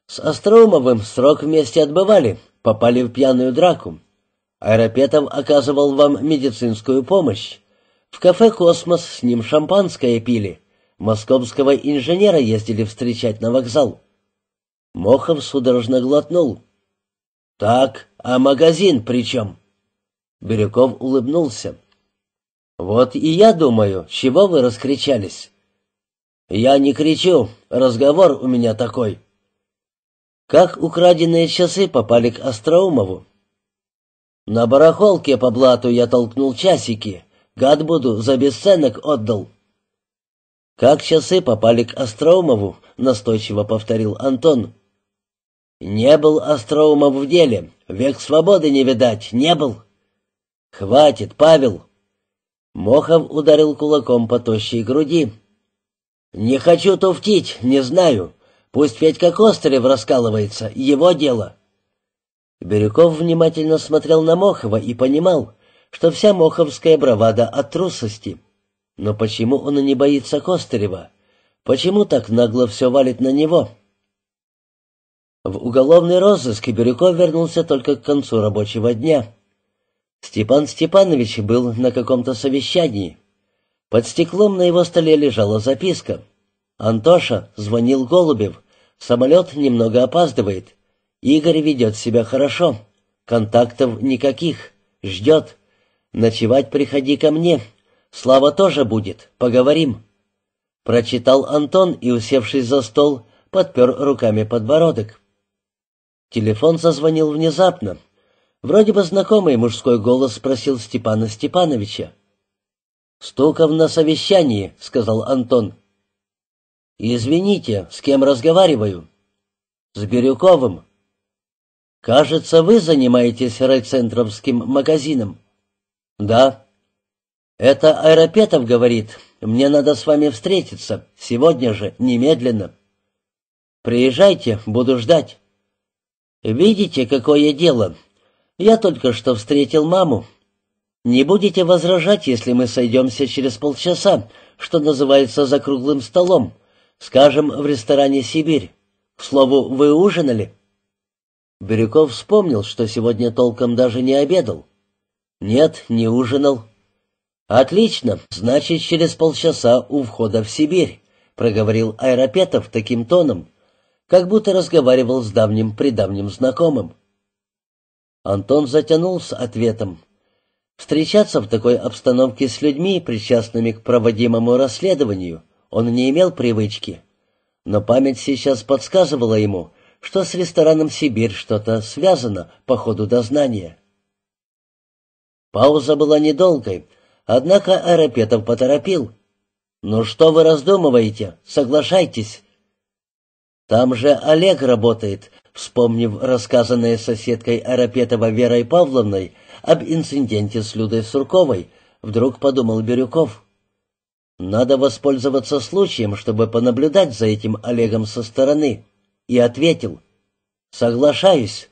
A: С Остроумовым срок вместе отбывали, попали в пьяную драку. Аэропетов оказывал вам медицинскую помощь. В кафе «Космос» с ним шампанское пили. Московского инженера ездили встречать на вокзал. Мохов судорожно глотнул. «Так, а магазин при чем?» Бирюков улыбнулся. «Вот и я думаю, чего вы раскричались?» «Я не кричу, разговор у меня такой». «Как украденные часы попали к Остроумову?» «На барахолке по блату я толкнул часики, гад буду, за бесценок отдал». «Как часы попали к Остроумову?» — настойчиво повторил Антон. «Не был Остроумов в деле, век свободы не видать, не был». «Хватит, Павел, Мохов ударил кулаком по тощей груди. «Не хочу туфтить, не знаю. Пусть Федька Костырев раскалывается, его дело». Бирюков внимательно смотрел на Мохова и понимал, что вся моховская бравада от трусости. Но почему он и не боится Костырева? Почему так нагло все валит на него? В уголовный розыск Бирюков вернулся только к концу рабочего дня. Степан Степанович был на каком-то совещании. Под стеклом на его столе лежала записка. «Антоша, звонил Голубев. Самолет немного опаздывает. Игорь ведет себя хорошо. Контактов никаких. Ждет. Ночевать приходи ко мне. Слава тоже будет. Поговорим». Прочитал Антон и, усевшись за стол, подпер руками подбородок. Телефон зазвонил внезапно, Вроде бы знакомый мужской голос спросил Степана Степановича. «Стуков на совещании», — сказал Антон. «Извините, с кем разговариваю?» «С Бирюковым». «Кажется, вы занимаетесь райцентровским магазином». «Да». «Это Аэропетов говорит. Мне надо с вами встретиться. Сегодня же, немедленно». «Приезжайте, буду ждать». «Видите, какое дело?» Я только что встретил маму. Не будете возражать, если мы сойдемся через полчаса, что называется, за круглым столом, скажем, в ресторане «Сибирь». К слову, вы ужинали?» Бирюков вспомнил, что сегодня толком даже не обедал. «Нет, не ужинал». «Отлично, значит, через полчаса у входа в Сибирь», — проговорил Аэропетов таким тоном, как будто разговаривал с давним-предавним знакомым. Антон затянулся ответом. Встречаться в такой обстановке с людьми, причастными к проводимому расследованию, он не имел привычки. Но память сейчас подсказывала ему, что с рестораном «Сибирь» что-то связано по ходу дознания. Пауза была недолгой, однако Арапетов поторопил. «Ну что вы раздумываете? Соглашайтесь!» «Там же Олег работает», вспомнив рассказанное соседкой Арапетова Верой Павловной об инциденте с Людой Сурковой, вдруг подумал Бирюков. Надо воспользоваться случаем, чтобы понаблюдать за этим Олегом со стороны. И ответил. «Соглашаюсь».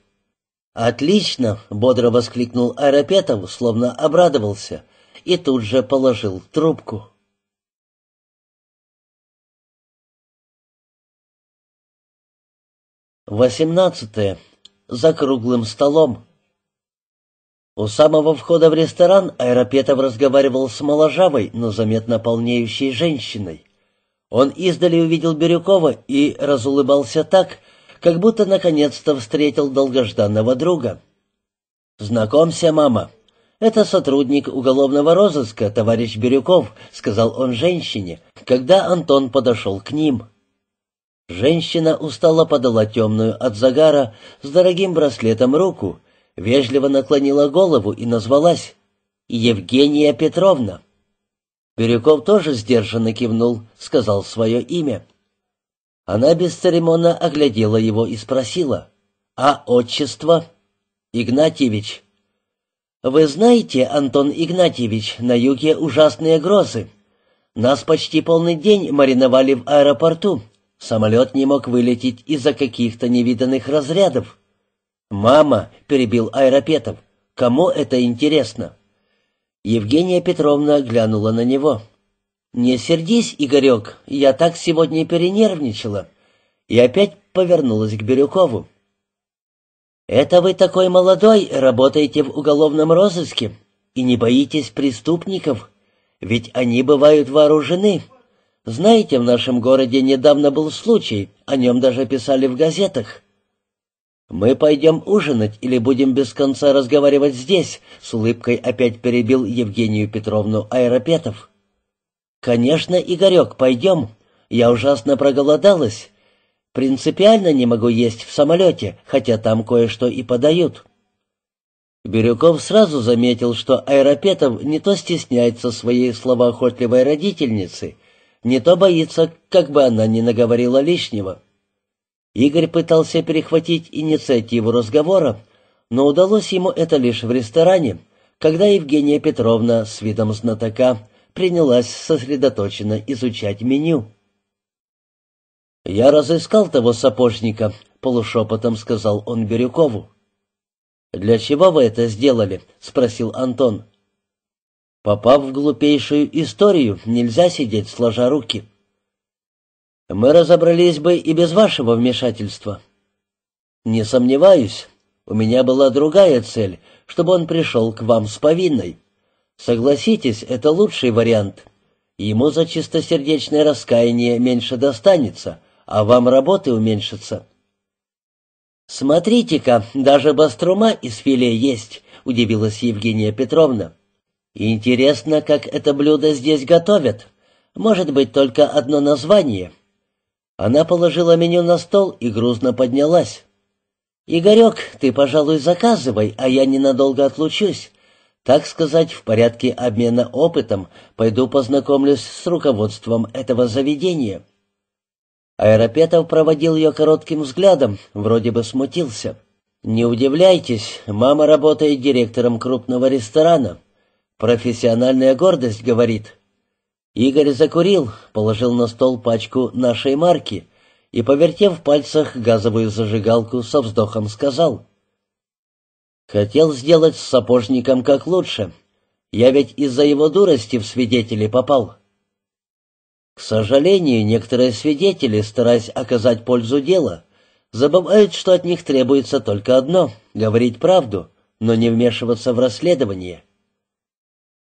A: «Отлично!» — бодро воскликнул Арапетов, словно обрадовался, и тут же положил трубку. Восемнадцатое. За круглым столом. У самого входа в ресторан Аэропетов разговаривал с моложавой, но заметно полнеющей женщиной. Он издали увидел Бирюкова и разулыбался так, как будто наконец-то встретил долгожданного друга. «Знакомься, мама. Это сотрудник уголовного розыска, товарищ Бирюков», — сказал он женщине, когда Антон подошел к ним. Женщина устало подала темную от загара с дорогим браслетом руку, вежливо наклонила голову и назвалась «Евгения Петровна». Бирюков тоже сдержанно кивнул, сказал свое имя. Она бесцеремонно оглядела его и спросила «А отчество?» «Игнатьевич». «Вы знаете, Антон Игнатьевич, на юге ужасные грозы. Нас почти полный день мариновали в аэропорту». Самолет не мог вылететь из-за каких-то невиданных разрядов. «Мама!» — перебил Аэропетов. «Кому это интересно?» Евгения Петровна глянула на него. «Не сердись, Игорек, я так сегодня перенервничала». И опять повернулась к Бирюкову. «Это вы такой молодой, работаете в уголовном розыске и не боитесь преступников, ведь они бывают вооружены». Знаете, в нашем городе недавно был случай, о нем даже писали в газетах. «Мы пойдем ужинать или будем без конца разговаривать здесь?» — с улыбкой опять перебил Евгению Петровну Аэропетов. «Конечно, Игорек, пойдем. Я ужасно проголодалась. Принципиально не могу есть в самолете, хотя там кое-что и подают». Бирюков сразу заметил, что Аэропетов не то стесняется своей словоохотливой родительницы — не то боится, как бы она ни наговорила лишнего. Игорь пытался перехватить инициативу разговора, но удалось ему это лишь в ресторане, когда Евгения Петровна с видом знатока принялась сосредоточенно изучать меню. «Я разыскал того сапожника», — полушепотом сказал он Бирюкову. «Для чего вы это сделали?» — спросил Антон. Попав в глупейшую историю, нельзя сидеть сложа руки. Мы разобрались бы и без вашего вмешательства. Не сомневаюсь, у меня была другая цель, чтобы он пришел к вам с повинной. Согласитесь, это лучший вариант. Ему за чистосердечное раскаяние меньше достанется, а вам работы уменьшится. «Смотрите-ка, даже баструма из филе есть», — удивилась Евгения Петровна. Интересно, как это блюдо здесь готовят. Может быть, только одно название. Она положила меню на стол и грузно поднялась. «Игорек, ты, пожалуй, заказывай, а я ненадолго отлучусь. Так сказать, в порядке обмена опытом пойду познакомлюсь с руководством этого заведения». Аэропетов проводил ее коротким взглядом, вроде бы смутился. «Не удивляйтесь, мама работает директором крупного ресторана. Профессиональная гордость говорит. Игорь закурил, положил на стол пачку нашей марки и, повертев в пальцах газовую зажигалку, со вздохом сказал. «Хотел сделать с сапожником как лучше. Я ведь из-за его дурости в свидетели попал». К сожалению, некоторые свидетели, стараясь оказать пользу дела, забывают, что от них требуется только одно — говорить правду, но не вмешиваться в расследование —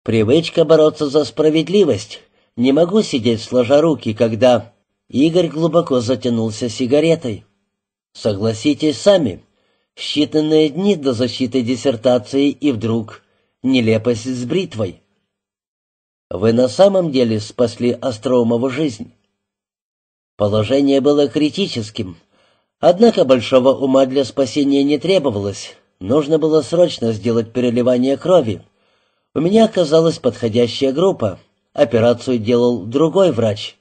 A: Привычка бороться за справедливость. Не могу сидеть сложа руки, когда... Игорь глубоко затянулся сигаретой. Согласитесь сами, считанные дни до защиты диссертации и вдруг нелепость с бритвой. Вы на самом деле спасли Остроумову жизнь. Положение было критическим, однако большого ума для спасения не требовалось. Нужно было срочно сделать переливание крови, у меня оказалась подходящая группа. Операцию делал другой врач.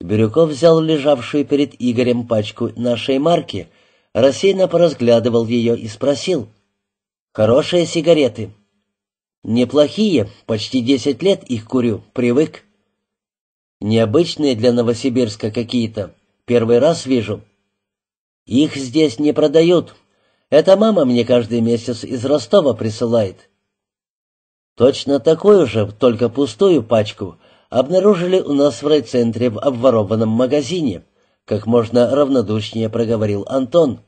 A: Бирюков взял лежавшую перед Игорем пачку нашей марки, рассеянно поразглядывал ее и спросил. «Хорошие сигареты?» «Неплохие, почти десять лет их курю, привык». «Необычные для Новосибирска какие-то, первый раз вижу». «Их здесь не продают. Это мама мне каждый месяц из Ростова присылает. Точно такую же, только пустую пачку, обнаружили у нас в райцентре в обворованном магазине, как можно равнодушнее проговорил Антон.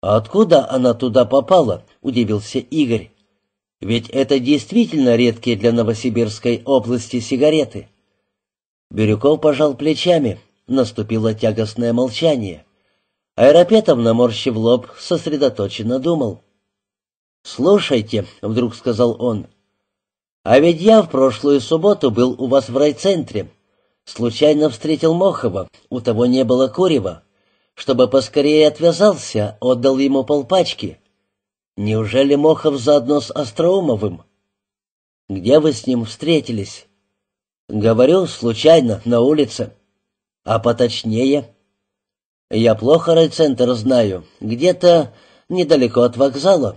A: «А откуда она туда попала?» — удивился Игорь. «Ведь это действительно редкие для Новосибирской области сигареты». Бирюков пожал плечами, наступило тягостное молчание. Аэропетов, наморщив лоб, сосредоточенно думал — «Слушайте», — вдруг сказал он, — «а ведь я в прошлую субботу был у вас в райцентре. Случайно встретил Мохова, у того не было курева. Чтобы поскорее отвязался, отдал ему полпачки. Неужели Мохов заодно с Остроумовым?» «Где вы с ним встретились?» «Говорю, случайно, на улице». «А поточнее?» «Я плохо райцентр знаю. Где-то недалеко от вокзала,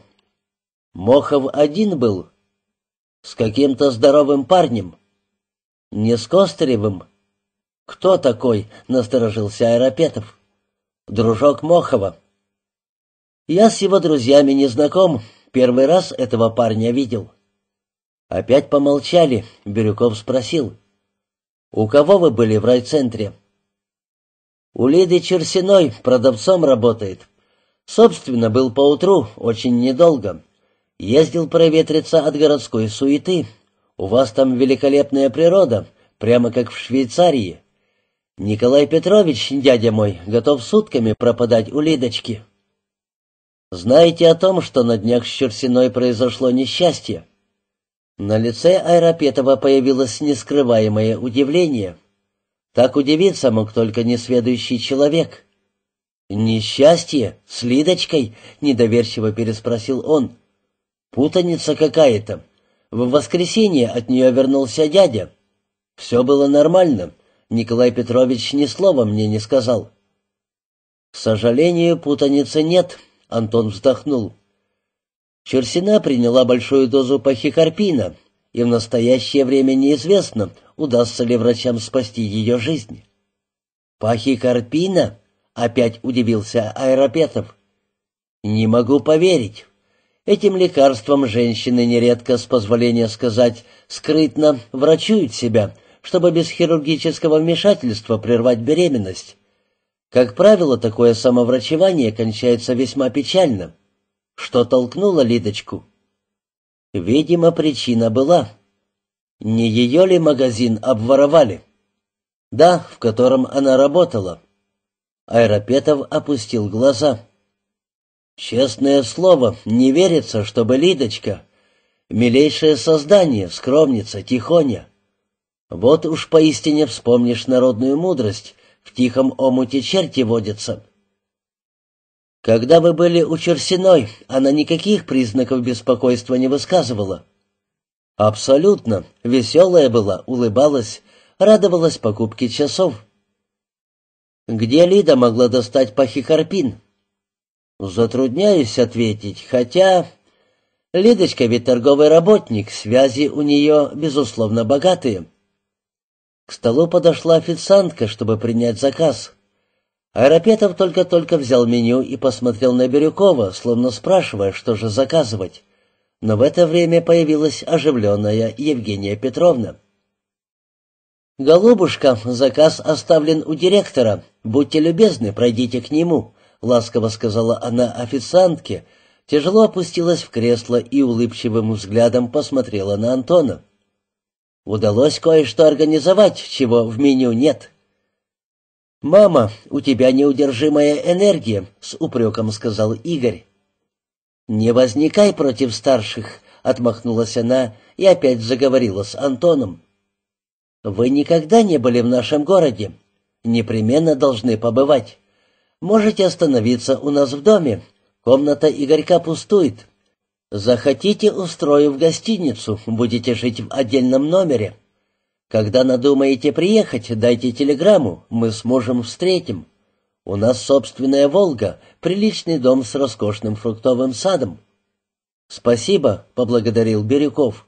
A: Мохов один был. С каким-то здоровым парнем. Не с Костыревым. Кто такой? Насторожился Аэропетов. Дружок Мохова. Я с его друзьями не знаком. Первый раз этого парня видел. Опять помолчали. Бирюков спросил. «У кого вы были в райцентре?» «У Лиды Черсиной, продавцом работает. Собственно, был поутру, очень недолго. Ездил проветриться от городской суеты. У вас там великолепная природа, прямо как в Швейцарии. Николай Петрович, дядя мой, готов сутками пропадать у Лидочки. Знаете о том, что на днях с Черсиной произошло несчастье? На лице Айрапетова появилось нескрываемое удивление. Так удивиться мог только несведущий человек. «Несчастье? С Лидочкой?» — недоверчиво переспросил он. Путаница какая-то. В воскресенье от нее вернулся дядя. Все было нормально. Николай Петрович ни слова мне не сказал. К сожалению, путаницы нет, Антон вздохнул. Черсина приняла большую дозу пахикарпина, и в настоящее время неизвестно, удастся ли врачам спасти ее жизнь. «Пахикарпина?» — опять удивился Аэропетов. «Не могу поверить. Этим лекарством женщины нередко, с позволения сказать, скрытно врачуют себя, чтобы без хирургического вмешательства прервать беременность. Как правило, такое самоврачевание кончается весьма печально. Что толкнуло Лидочку? Видимо, причина была. Не ее ли магазин обворовали? Да, в котором она работала. Аэропетов опустил глаза. Честное слово, не верится, чтобы Лидочка, милейшее создание, скромница, тихоня. Вот уж поистине вспомнишь народную мудрость, в тихом омуте черти водятся. Когда вы были у Черсиной, она никаких признаков беспокойства не высказывала. Абсолютно. Веселая была, улыбалась, радовалась покупке часов. Где Лида могла достать пахикарпин? Затрудняюсь ответить, хотя... Лидочка ведь торговый работник, связи у нее, безусловно, богатые. К столу подошла официантка, чтобы принять заказ. Аэропетов только-только взял меню и посмотрел на Бирюкова, словно спрашивая, что же заказывать. Но в это время появилась оживленная Евгения Петровна. «Голубушка, заказ оставлен у директора. Будьте любезны, пройдите к нему», ласково сказала она официантке, тяжело опустилась в кресло и улыбчивым взглядом посмотрела на Антона. «Удалось кое-что организовать, чего в меню нет». «Мама, у тебя неудержимая энергия», — с упреком сказал Игорь. «Не возникай против старших», — отмахнулась она и опять заговорила с Антоном. «Вы никогда не были в нашем городе. Непременно должны побывать. Можете остановиться у нас в доме. Комната Игорька пустует. Захотите, устрою в гостиницу, будете жить в отдельном номере. Когда надумаете приехать, дайте телеграмму, мы с мужем встретим. У нас собственная «Волга», приличный дом с роскошным фруктовым садом. «Спасибо», — поблагодарил Бирюков.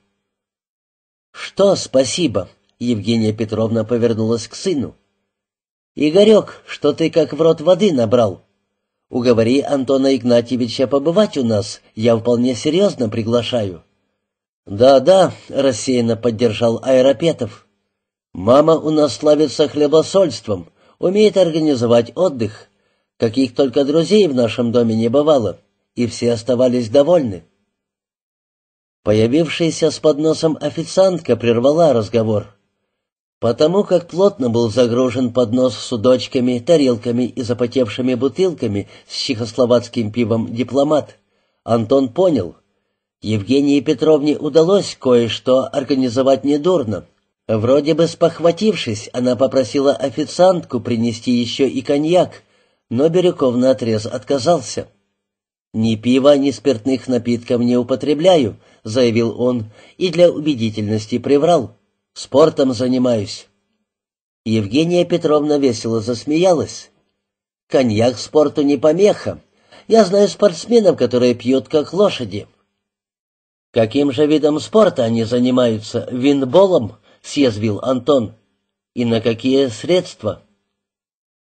A: «Что спасибо?» — Евгения Петровна повернулась к сыну. «Игорек, что ты как в рот воды набрал? Уговори Антона Игнатьевича побывать у нас, я вполне серьезно приглашаю». «Да-да», — рассеянно поддержал Аэропетов. «Мама у нас славится хлебосольством, умеет организовать отдых. Каких только друзей в нашем доме не бывало, и все оставались довольны». Появившаяся с подносом официантка прервала разговор. Потому как плотно был загружен поднос с удочками, тарелками и запотевшими бутылками с чехословацким пивом «Дипломат», Антон понял. Евгении Петровне удалось кое-что организовать недурно. Вроде бы спохватившись, она попросила официантку принести еще и коньяк, но Бирюков наотрез отказался. «Ни пива, ни спиртных напитков не употребляю», — заявил он и для убедительности приврал. Спортом занимаюсь. Евгения Петровна весело засмеялась. Коньяк спорту не помеха. Я знаю спортсменов, которые пьют как лошади. Каким же видом спорта они занимаются? Винболом, съязвил Антон. И на какие средства?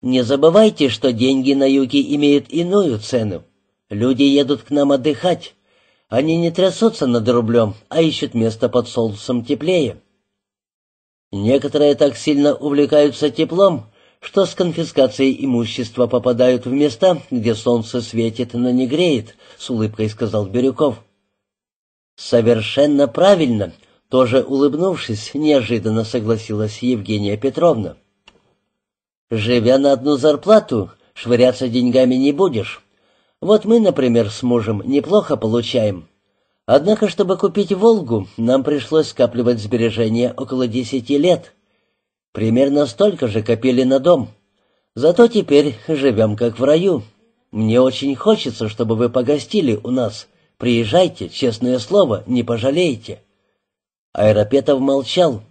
A: Не забывайте, что деньги на юге имеют иную цену. Люди едут к нам отдыхать. Они не трясутся над рублем, а ищут место под солнцем теплее. Некоторые так сильно увлекаются теплом, что с конфискацией имущества попадают в места, где солнце светит, но не греет, — с улыбкой сказал Бирюков. «Совершенно правильно», — тоже улыбнувшись, неожиданно согласилась Евгения Петровна. «Живя на одну зарплату, швыряться деньгами не будешь. Вот мы, например, с мужем неплохо получаем, Однако, чтобы купить «Волгу», нам пришлось скапливать сбережения около десяти лет. Примерно столько же копили на дом. Зато теперь живем как в раю. Мне очень хочется, чтобы вы погостили у нас. Приезжайте, честное слово, не пожалеете». Аэропетов молчал.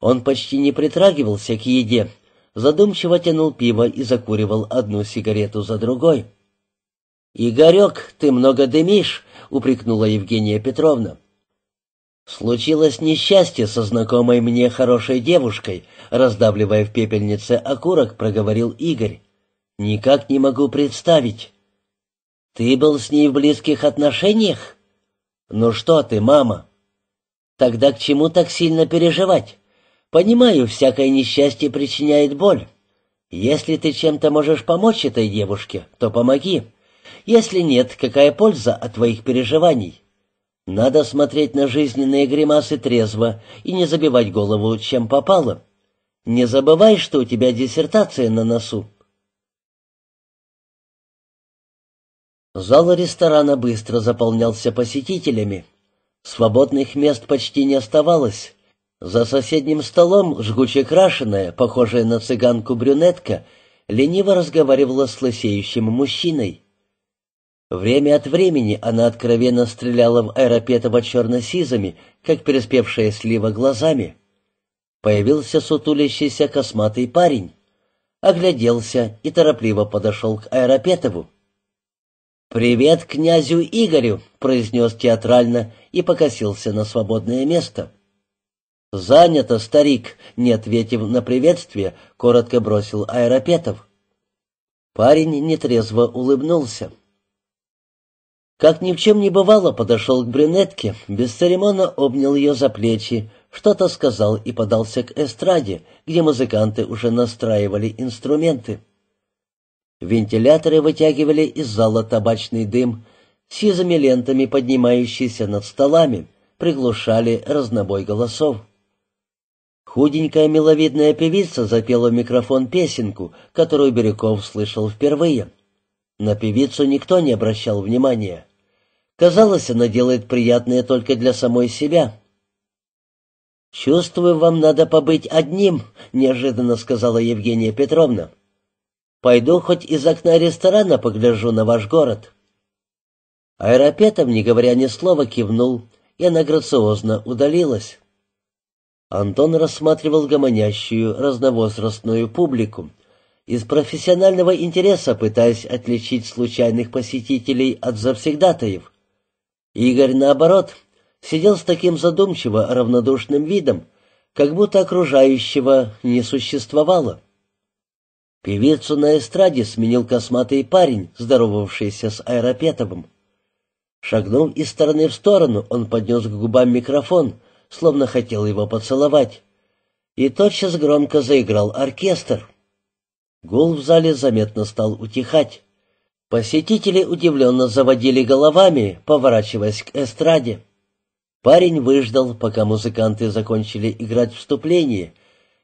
A: Он почти не притрагивался к еде, задумчиво тянул пиво и закуривал одну сигарету за другой. «Игорек, ты много дымишь», — упрекнула Евгения Петровна. «Случилось несчастье со знакомой мне хорошей девушкой», — раздавливая в пепельнице окурок, проговорил Игорь. «Никак не могу представить». «Ты был с ней в близких отношениях?» «Ну что ты, мама?» «Тогда к чему так сильно переживать? Понимаю, всякое несчастье причиняет боль. Если ты чем-то можешь помочь этой девушке, то помоги. Если нет, какая польза от твоих переживаний? Надо смотреть на жизненные гримасы трезво и не забивать голову, чем попало. Не забывай, что у тебя диссертация на носу. Зал ресторана быстро заполнялся посетителями. Свободных мест почти не оставалось. За соседним столом жгуче крашеная, похожая на цыганку брюнетка, лениво разговаривала с лысеющим мужчиной. Время от времени она откровенно стреляла в аэропетова черно-сизами, как переспевшая слива глазами. Появился сутулящийся косматый парень, огляделся и торопливо подошел к аэропетову. «Привет князю Игорю!» — произнес театрально и покосился на свободное место. «Занято, старик!» — не ответив на приветствие, коротко бросил аэропетов. Парень нетрезво улыбнулся. Как ни в чем не бывало, подошел к брюнетке, бесцеремонно обнял ее за плечи, что-то сказал и подался к эстраде, где музыканты уже настраивали инструменты. Вентиляторы вытягивали из зала табачный дым, сизыми лентами поднимающийся над столами, приглушали разнобой голосов. Худенькая миловидная певица запела в микрофон песенку, которую Бирюков слышал впервые — на певицу никто не обращал внимания. Казалось, она делает приятное только для самой себя. «Чувствую, вам надо побыть одним», — неожиданно сказала Евгения Петровна. «Пойду хоть из окна ресторана погляжу на ваш город». Аэропетов, не говоря ни слова, кивнул, и она грациозно удалилась. Антон рассматривал гомонящую разновозрастную публику из профессионального интереса пытаясь отличить случайных посетителей от завсегдатаев. Игорь, наоборот, сидел с таким задумчиво равнодушным видом, как будто окружающего не существовало. Певицу на эстраде сменил косматый парень, здоровавшийся с Аэропетовым. Шагнув из стороны в сторону, он поднес к губам микрофон, словно хотел его поцеловать. И тотчас громко заиграл оркестр. Гул в зале заметно стал утихать. Посетители удивленно заводили головами, поворачиваясь к эстраде. Парень выждал, пока музыканты закончили играть вступление,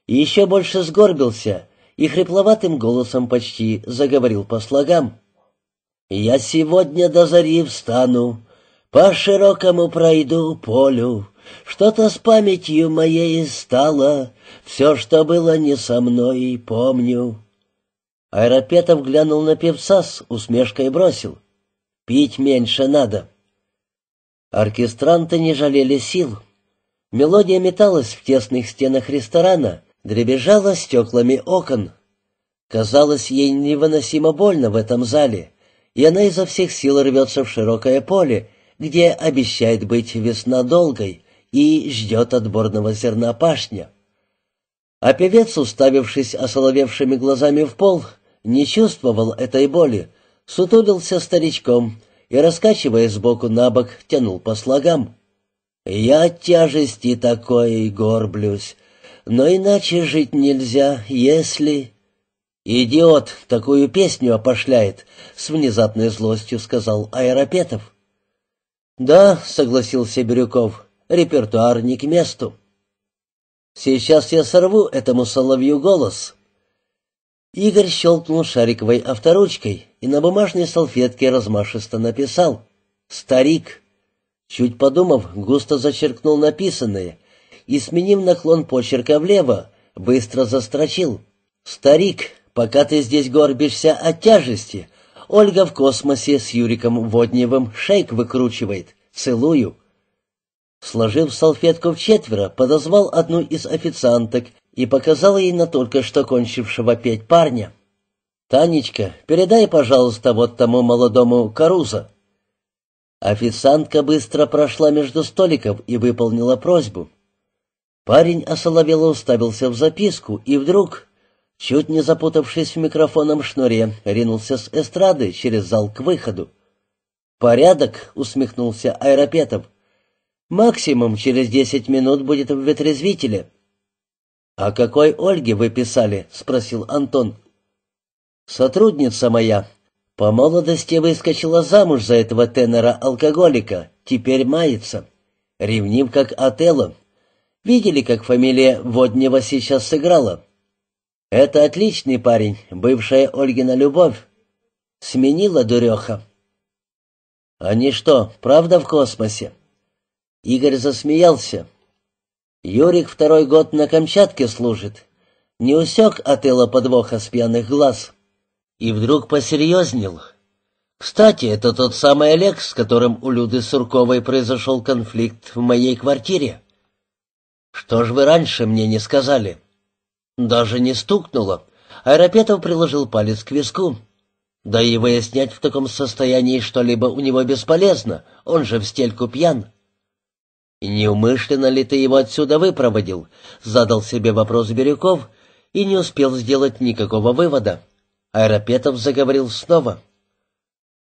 A: и еще больше сгорбился и хрипловатым голосом почти заговорил по слогам. «Я сегодня до зари встану, по широкому пройду полю, что-то с памятью моей стало, все, что было не со мной, помню». Аэропетов глянул на певца с усмешкой и бросил. «Пить меньше надо». Оркестранты не жалели сил. Мелодия металась в тесных стенах ресторана, дребезжала стеклами окон. Казалось, ей невыносимо больно в этом зале, и она изо всех сил рвется в широкое поле, где обещает быть весна долгой и ждет отборного зерна пашня. А певец, уставившись осоловевшими глазами в пол, не чувствовал этой боли, сутулился старичком и, раскачивая сбоку на бок, тянул по слогам. «Я от тяжести такой горблюсь, но иначе жить нельзя, если...» «Идиот такую песню опошляет», — с внезапной злостью сказал Аэропетов. «Да», — согласился Бирюков, — «репертуар не к месту». «Сейчас я сорву этому соловью голос». Игорь щелкнул шариковой авторучкой и на бумажной салфетке размашисто написал «Старик». Чуть подумав, густо зачеркнул написанное и, сменив наклон почерка влево, быстро застрочил «Старик, пока ты здесь горбишься от тяжести, Ольга в космосе с Юриком Водневым шейк выкручивает. Целую». Сложив салфетку в четверо, подозвал одну из официанток и показала ей на только что кончившего петь парня. «Танечка, передай, пожалуйста, вот тому молодому Каруза». Официантка быстро прошла между столиков и выполнила просьбу. Парень осоловело уставился в записку и вдруг, чуть не запутавшись в микрофоном шнуре, ринулся с эстрады через зал к выходу. «Порядок», — усмехнулся Аэропетов. «Максимум через десять минут будет в ветрезвителе, а какой Ольге вы писали?» — спросил Антон. «Сотрудница моя. По молодости выскочила замуж за этого тенора-алкоголика, теперь мается. Ревнив, как Отелло. Видели, как фамилия Воднева сейчас сыграла? Это отличный парень, бывшая Ольгина любовь. Сменила дуреха». «Они что, правда в космосе?» Игорь засмеялся. Юрик второй год на Камчатке служит. Не усек отело подвоха с пьяных глаз. И вдруг посерьезнел. Кстати, это тот самый Олег, с которым у Люды Сурковой произошел конфликт в моей квартире. Что ж вы раньше мне не сказали? Даже не стукнуло. Аэропетов приложил палец к виску. Да и выяснять в таком состоянии что-либо у него бесполезно, он же в стельку пьян. «Неумышленно ли ты его отсюда выпроводил?» — задал себе вопрос Бирюков и не успел сделать никакого вывода. Аэропетов заговорил снова.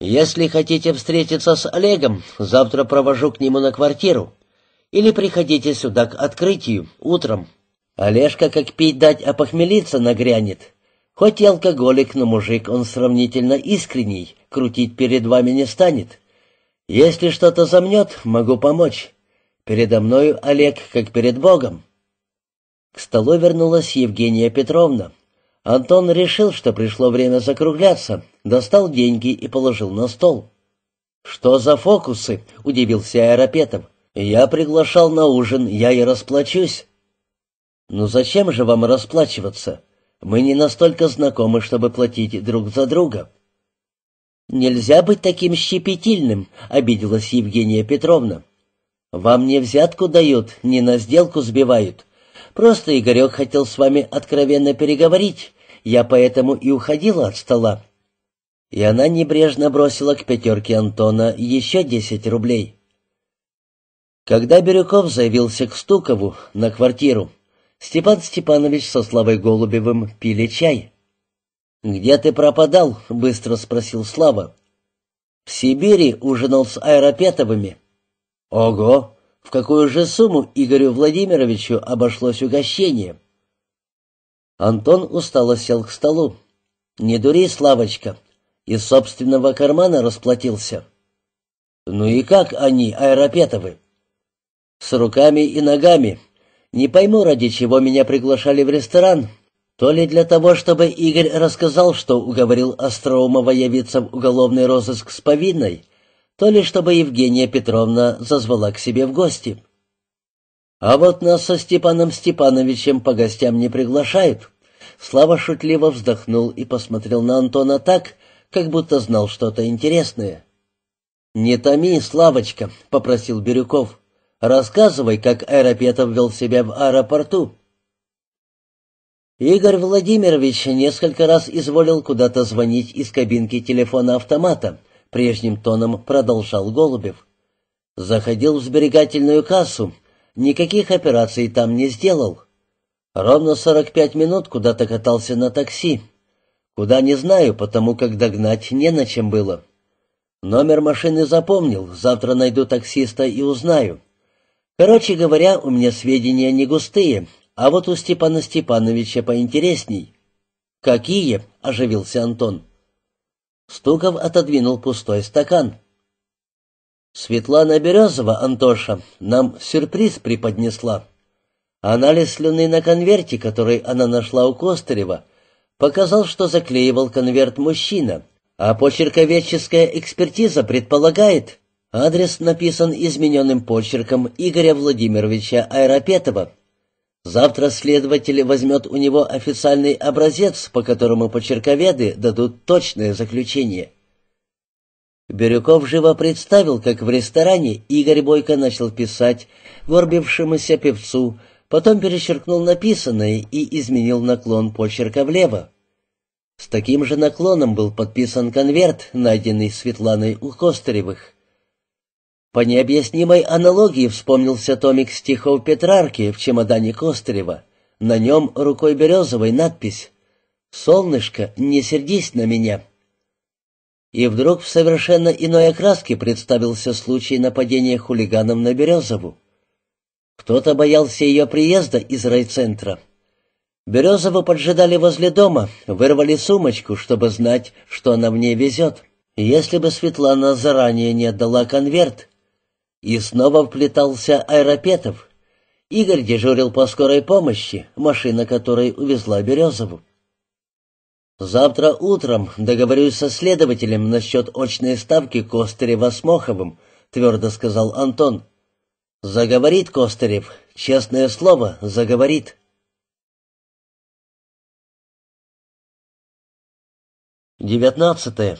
A: «Если хотите встретиться с Олегом, завтра провожу к нему на квартиру. Или приходите сюда к открытию, утром. Олежка как пить дать, а нагрянет. Хоть и алкоголик, но мужик он сравнительно искренний, крутить перед вами не станет. Если что-то замнет, могу помочь». Передо мною Олег, как перед Богом. К столу вернулась Евгения Петровна. Антон решил, что пришло время закругляться, достал деньги и положил на стол. «Что за фокусы?» — удивился Аэропетов. «Я приглашал на ужин, я и расплачусь». «Ну зачем же вам расплачиваться? Мы не настолько знакомы, чтобы платить друг за друга». «Нельзя быть таким щепетильным», — обиделась Евгения Петровна. «Вам не взятку дают, не на сделку сбивают. Просто Игорек хотел с вами откровенно переговорить. Я поэтому и уходила от стола». И она небрежно бросила к пятерке Антона еще десять рублей. Когда Бирюков заявился к Стукову на квартиру, Степан Степанович со Славой Голубевым пили чай. «Где ты пропадал?» — быстро спросил Слава. «В Сибири ужинал с Аэропетовыми». Ого! В какую же сумму Игорю Владимировичу обошлось угощение? Антон устало сел к столу. «Не дури, Славочка!» Из собственного кармана расплатился. «Ну и как они, аэропетовы?» «С руками и ногами. Не пойму, ради чего меня приглашали в ресторан. То ли для того, чтобы Игорь рассказал, что уговорил Остроумова явиться в уголовный розыск с повинной, то ли чтобы Евгения Петровна зазвала к себе в гости. А вот нас со Степаном Степановичем по гостям не приглашают. Слава шутливо вздохнул и посмотрел на Антона так, как будто знал что-то интересное. «Не томи, Славочка», — попросил Бирюков. «Рассказывай, как Аэропетов вел себя в аэропорту». Игорь Владимирович несколько раз изволил куда-то звонить из кабинки телефона автомата, прежним тоном продолжал Голубев. Заходил в сберегательную кассу, никаких операций там не сделал. Ровно сорок пять минут куда-то катался на такси. Куда не знаю, потому как догнать не на чем было. Номер машины запомнил, завтра найду таксиста и узнаю. Короче говоря, у меня сведения не густые, а вот у Степана Степановича поинтересней. «Какие?» — оживился Антон. Стуков отодвинул пустой стакан. «Светлана Березова, Антоша, нам сюрприз преподнесла. Анализ слюны на конверте, который она нашла у Костырева, показал, что заклеивал конверт мужчина, а почерковедческая экспертиза предполагает, адрес написан измененным почерком Игоря Владимировича Айрапетова, Завтра следователь возьмет у него официальный образец, по которому почерковеды дадут точное заключение. Бирюков живо представил, как в ресторане Игорь Бойко начал писать горбившемуся певцу, потом перечеркнул написанное и изменил наклон почерка влево. С таким же наклоном был подписан конверт, найденный Светланой у Костыревых. По необъяснимой аналогии вспомнился томик стихов Петрарки в чемодане Кострева. На нем рукой березовой надпись «Солнышко, не сердись на меня». И вдруг в совершенно иной окраске представился случай нападения хулиганом на Березову. Кто-то боялся ее приезда из райцентра. Березову поджидали возле дома, вырвали сумочку, чтобы знать, что она в ней везет. Если бы Светлана заранее не отдала конверт, и снова вплетался Аэропетов. Игорь дежурил по скорой помощи, машина которой увезла Березову. «Завтра утром договорюсь со следователем насчет очной ставки Костырева с Моховым», — твердо сказал Антон. «Заговорит Костырев, честное слово, заговорит». Девятнадцатое.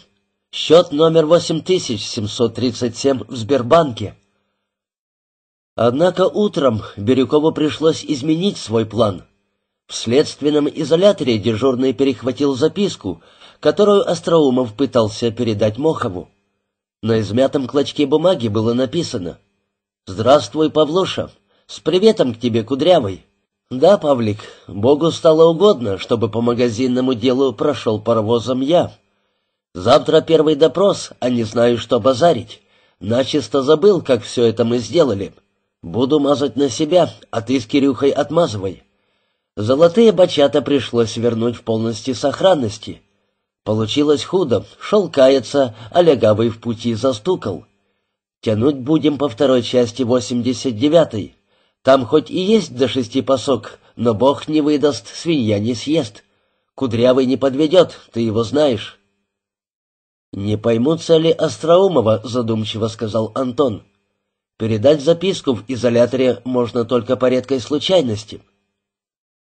A: Счет номер 8737 в Сбербанке. Однако утром Бирюкову пришлось изменить свой план. В следственном изоляторе дежурный перехватил записку, которую Остроумов пытался передать Мохову. На измятом клочке бумаги было написано «Здравствуй, Павлуша! С приветом к тебе, Кудрявый!» «Да, Павлик, Богу стало угодно, чтобы по магазинному делу прошел паровозом я. Завтра первый допрос, а не знаю, что базарить. Начисто забыл, как все это мы сделали». «Буду мазать на себя, а ты с Кирюхой отмазывай». Золотые бачата пришлось вернуть в полности сохранности. Получилось худо, шелкается, а легавый в пути застукал. Тянуть будем по второй части 89-й. Там хоть и есть до шести посок, но бог не выдаст, свинья не съест. Кудрявый не подведет, ты его знаешь. «Не поймутся ли Остроумова?» — задумчиво сказал Антон. Передать записку в изоляторе можно только по редкой случайности.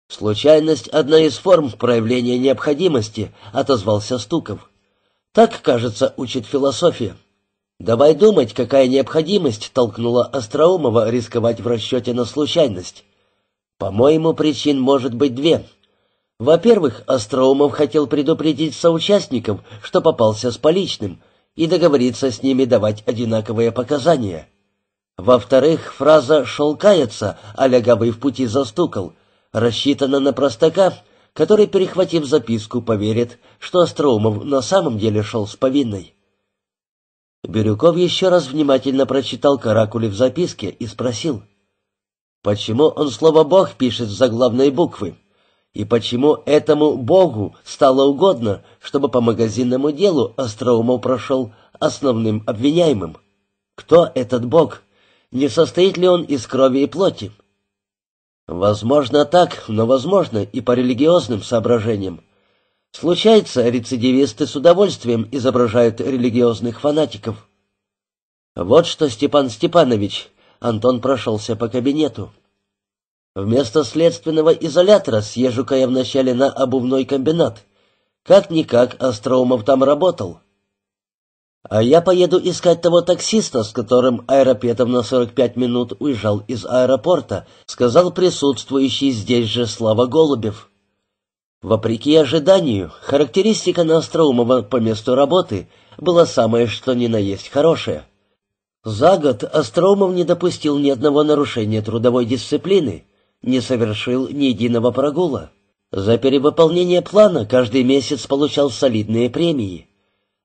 A: «Случайность — одна из форм проявления необходимости», — отозвался Стуков. «Так, кажется, учит философия. Давай думать, какая необходимость толкнула Остроумова рисковать в расчете на случайность. По-моему, причин может быть две. Во-первых, Остроумов хотел предупредить соучастников, что попался с поличным, и договориться с ними давать одинаковые показания». Во-вторых, фраза «шелкается» Олега в пути застукал, рассчитана на простака, который, перехватив записку, поверит, что Остроумов на самом деле шел с повинной. Бирюков еще раз внимательно прочитал каракули в записке и спросил, почему он слово «бог» пишет в заглавной буквы, и почему этому «богу» стало угодно, чтобы по магазинному делу Остроумов прошел основным обвиняемым. Кто этот бог? не состоит ли он из крови и плоти. Возможно так, но возможно и по религиозным соображениям. Случается, рецидивисты с удовольствием изображают религиозных фанатиков. Вот что, Степан Степанович, Антон прошелся по кабинету. Вместо следственного изолятора съезжу-ка я вначале на обувной комбинат. Как-никак Остроумов там работал. А я поеду искать того таксиста, с которым аэропетом на 45 минут уезжал из аэропорта, сказал присутствующий здесь же Слава Голубев. Вопреки ожиданию, характеристика Настроумова по месту работы была самое что ни на есть хорошая. За год Остроумов не допустил ни одного нарушения трудовой дисциплины, не совершил ни единого прогула. За перевыполнение плана каждый месяц получал солидные премии.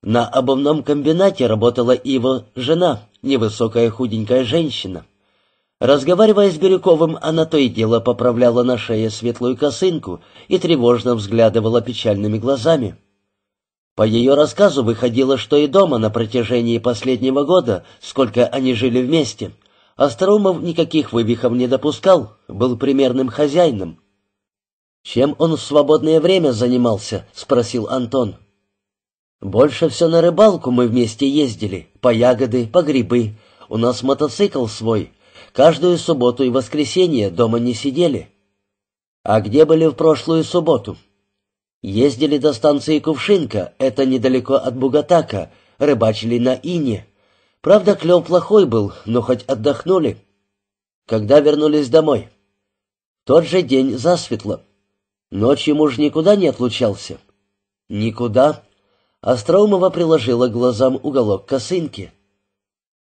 A: На обувном комбинате работала его жена, невысокая худенькая женщина. Разговаривая с Бирюковым, она то и дело поправляла на шее светлую косынку и тревожно взглядывала печальными глазами. По ее рассказу выходило, что и дома на протяжении последнего года, сколько они жили вместе, Остроумов никаких вывихов не допускал, был примерным хозяином. «Чем он в свободное время занимался?» — спросил Антон. Больше все на рыбалку мы вместе ездили, по ягоды, по грибы. У нас мотоцикл свой. Каждую субботу и воскресенье дома не сидели. А где были в прошлую субботу? Ездили до станции Кувшинка, это недалеко от Бугатака, рыбачили на Ине. Правда, клев плохой был, но хоть отдохнули. Когда вернулись домой? Тот же день засветло. Ночью муж никуда не отлучался. Никуда, Остроумова приложила глазам уголок косынки.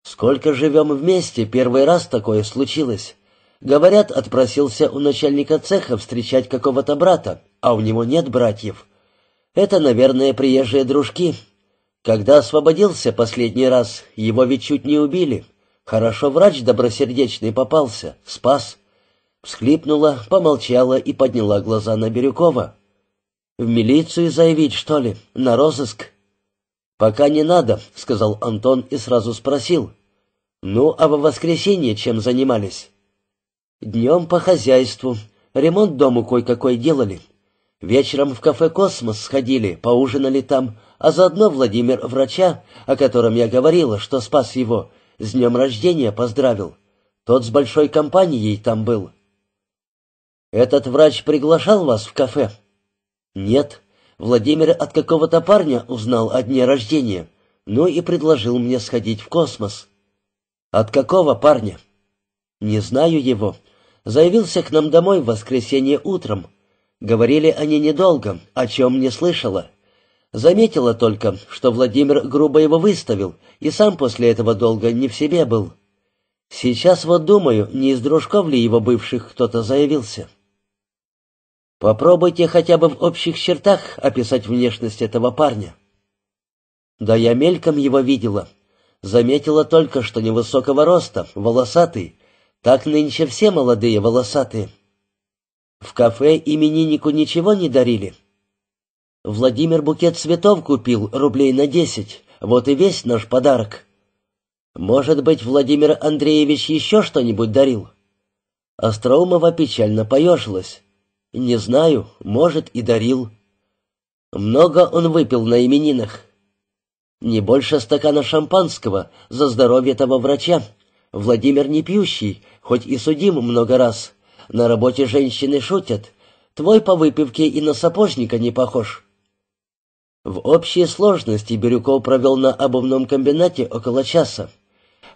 A: «Сколько живем вместе, первый раз такое случилось. Говорят, отпросился у начальника цеха встречать какого-то брата, а у него нет братьев. Это, наверное, приезжие дружки. Когда освободился последний раз, его ведь чуть не убили. Хорошо врач добросердечный попался, спас». Всхлипнула, помолчала и подняла глаза на Бирюкова. В милицию заявить, что ли? На розыск?» «Пока не надо», — сказал Антон и сразу спросил. «Ну, а во воскресенье чем занимались?» «Днем по хозяйству. Ремонт дому кое-какой делали. Вечером в кафе «Космос» сходили, поужинали там, а заодно Владимир врача, о котором я говорила, что спас его, с днем рождения поздравил. Тот с большой компанией там был». «Этот врач приглашал вас в кафе?» «Нет. Владимир от какого-то парня узнал о дне рождения, ну и предложил мне сходить в космос». «От какого парня?» «Не знаю его. Заявился к нам домой в воскресенье утром. Говорили они недолго, о чем не слышала. Заметила только, что Владимир грубо его выставил, и сам после этого долго не в себе был. Сейчас вот думаю, не из дружков ли его бывших кто-то заявился». Попробуйте хотя бы в общих чертах описать внешность этого парня. Да я мельком его видела. Заметила только, что невысокого роста, волосатый. Так нынче все молодые волосатые. В кафе имениннику ничего не дарили. Владимир букет цветов купил рублей на десять. Вот и весь наш подарок. Может быть, Владимир Андреевич еще что-нибудь дарил? Остроумова печально поежилась. Не знаю, может, и дарил. Много он выпил на именинах. Не больше стакана шампанского за здоровье того врача. Владимир не пьющий, хоть и судим много раз. На работе женщины шутят. Твой по выпивке и на сапожника не похож. В общей сложности Бирюков провел на обувном комбинате около часа.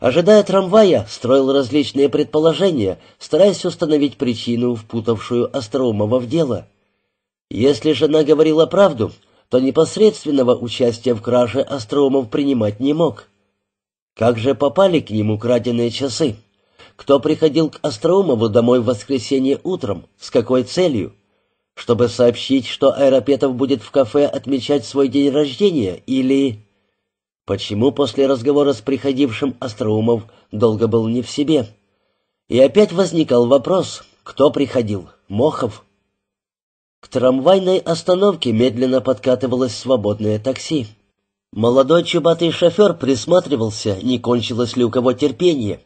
A: Ожидая трамвая, строил различные предположения, стараясь установить причину, впутавшую Остроумова в дело. Если жена говорила правду, то непосредственного участия в краже Остроумов принимать не мог. Как же попали к нему краденные часы? Кто приходил к Остроумову домой в воскресенье утром? С какой целью? Чтобы сообщить, что Аэропетов будет в кафе отмечать свой день рождения или... Почему после разговора с приходившим Остроумов долго был не в себе? И опять возникал вопрос, кто приходил, Мохов? К трамвайной остановке медленно подкатывалось свободное такси. Молодой чубатый шофер присматривался, не кончилось ли у кого терпение.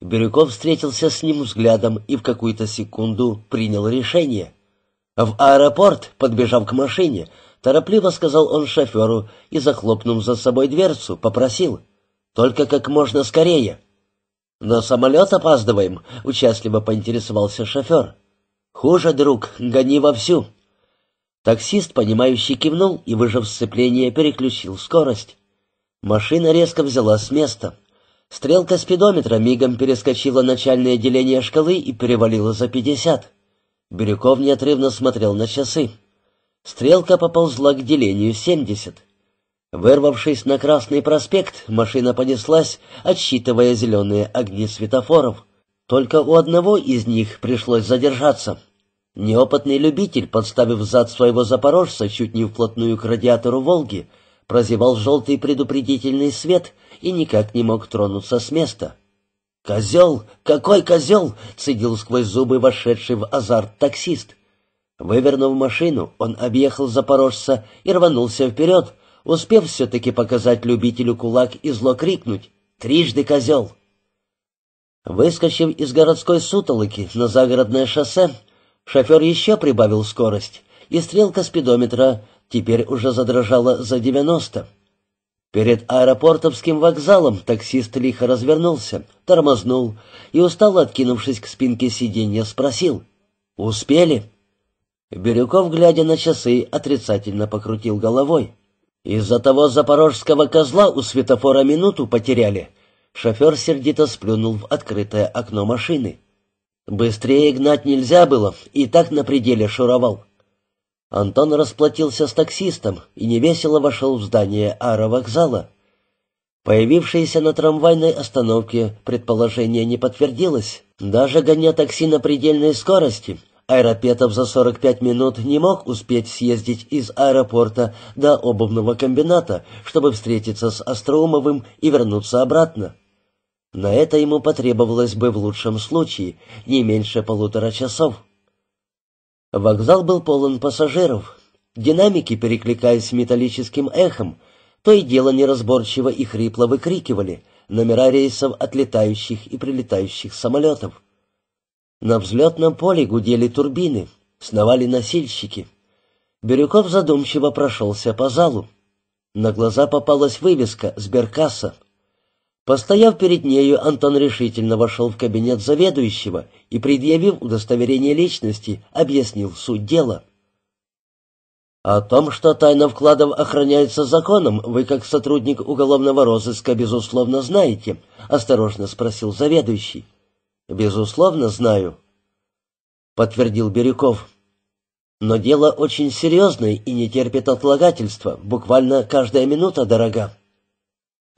A: Бирюков встретился с ним взглядом и в какую-то секунду принял решение. В аэропорт, подбежав к машине, — Торопливо сказал он шоферу и, захлопнув за собой дверцу, попросил. «Только как можно скорее». «На самолет опаздываем», — участливо поинтересовался шофер. «Хуже, друг, гони вовсю». Таксист, понимающий, кивнул и, выжав сцепление, переключил скорость. Машина резко взяла с места. Стрелка спидометра мигом перескочила начальное деление шкалы и перевалила за пятьдесят. Бирюков неотрывно смотрел на часы. Стрелка поползла к делению 70. Вырвавшись на Красный проспект, машина понеслась, отсчитывая зеленые огни светофоров. Только у одного из них пришлось задержаться. Неопытный любитель, подставив зад своего запорожца чуть не вплотную к радиатору «Волги», прозевал желтый предупредительный свет и никак не мог тронуться с места. «Козел! Какой козел!» — цедил сквозь зубы вошедший в азарт таксист — Вывернув машину, он объехал запорожца и рванулся вперед, успев все-таки показать любителю кулак и зло крикнуть «Трижды козел!». Выскочив из городской сутолоки на загородное шоссе, шофер еще прибавил скорость, и стрелка спидометра теперь уже задрожала за 90. Перед аэропортовским вокзалом таксист лихо развернулся, тормознул и, устало откинувшись к спинке сиденья, спросил «Успели?». Бирюков, глядя на часы, отрицательно покрутил головой. «Из-за того запорожского козла у светофора минуту потеряли». Шофер сердито сплюнул в открытое окно машины. «Быстрее гнать нельзя было, и так на пределе шуровал». Антон расплатился с таксистом и невесело вошел в здание аэровокзала. Появившееся на трамвайной остановке предположение не подтвердилось. Даже гоня такси на предельной скорости — Аэропетов за 45 минут не мог успеть съездить из аэропорта до обувного комбината, чтобы встретиться с Остроумовым и вернуться обратно. На это ему потребовалось бы в лучшем случае не меньше полутора часов. Вокзал был полон пассажиров. Динамики, перекликаясь металлическим эхом, то и дело неразборчиво и хрипло выкрикивали номера рейсов отлетающих и прилетающих самолетов. На взлетном поле гудели турбины, сновали носильщики. Бирюков задумчиво прошелся по залу. На глаза попалась вывеска «Сберкасса». Постояв перед нею, Антон решительно вошел в кабинет заведующего и, предъявив удостоверение личности, объяснил суть дела. «О том, что тайна вкладов охраняется законом, вы, как сотрудник уголовного розыска, безусловно, знаете», — осторожно спросил заведующий. «Безусловно, знаю», — подтвердил Бирюков. «Но дело очень серьезное и не терпит отлагательства. Буквально каждая минута дорога.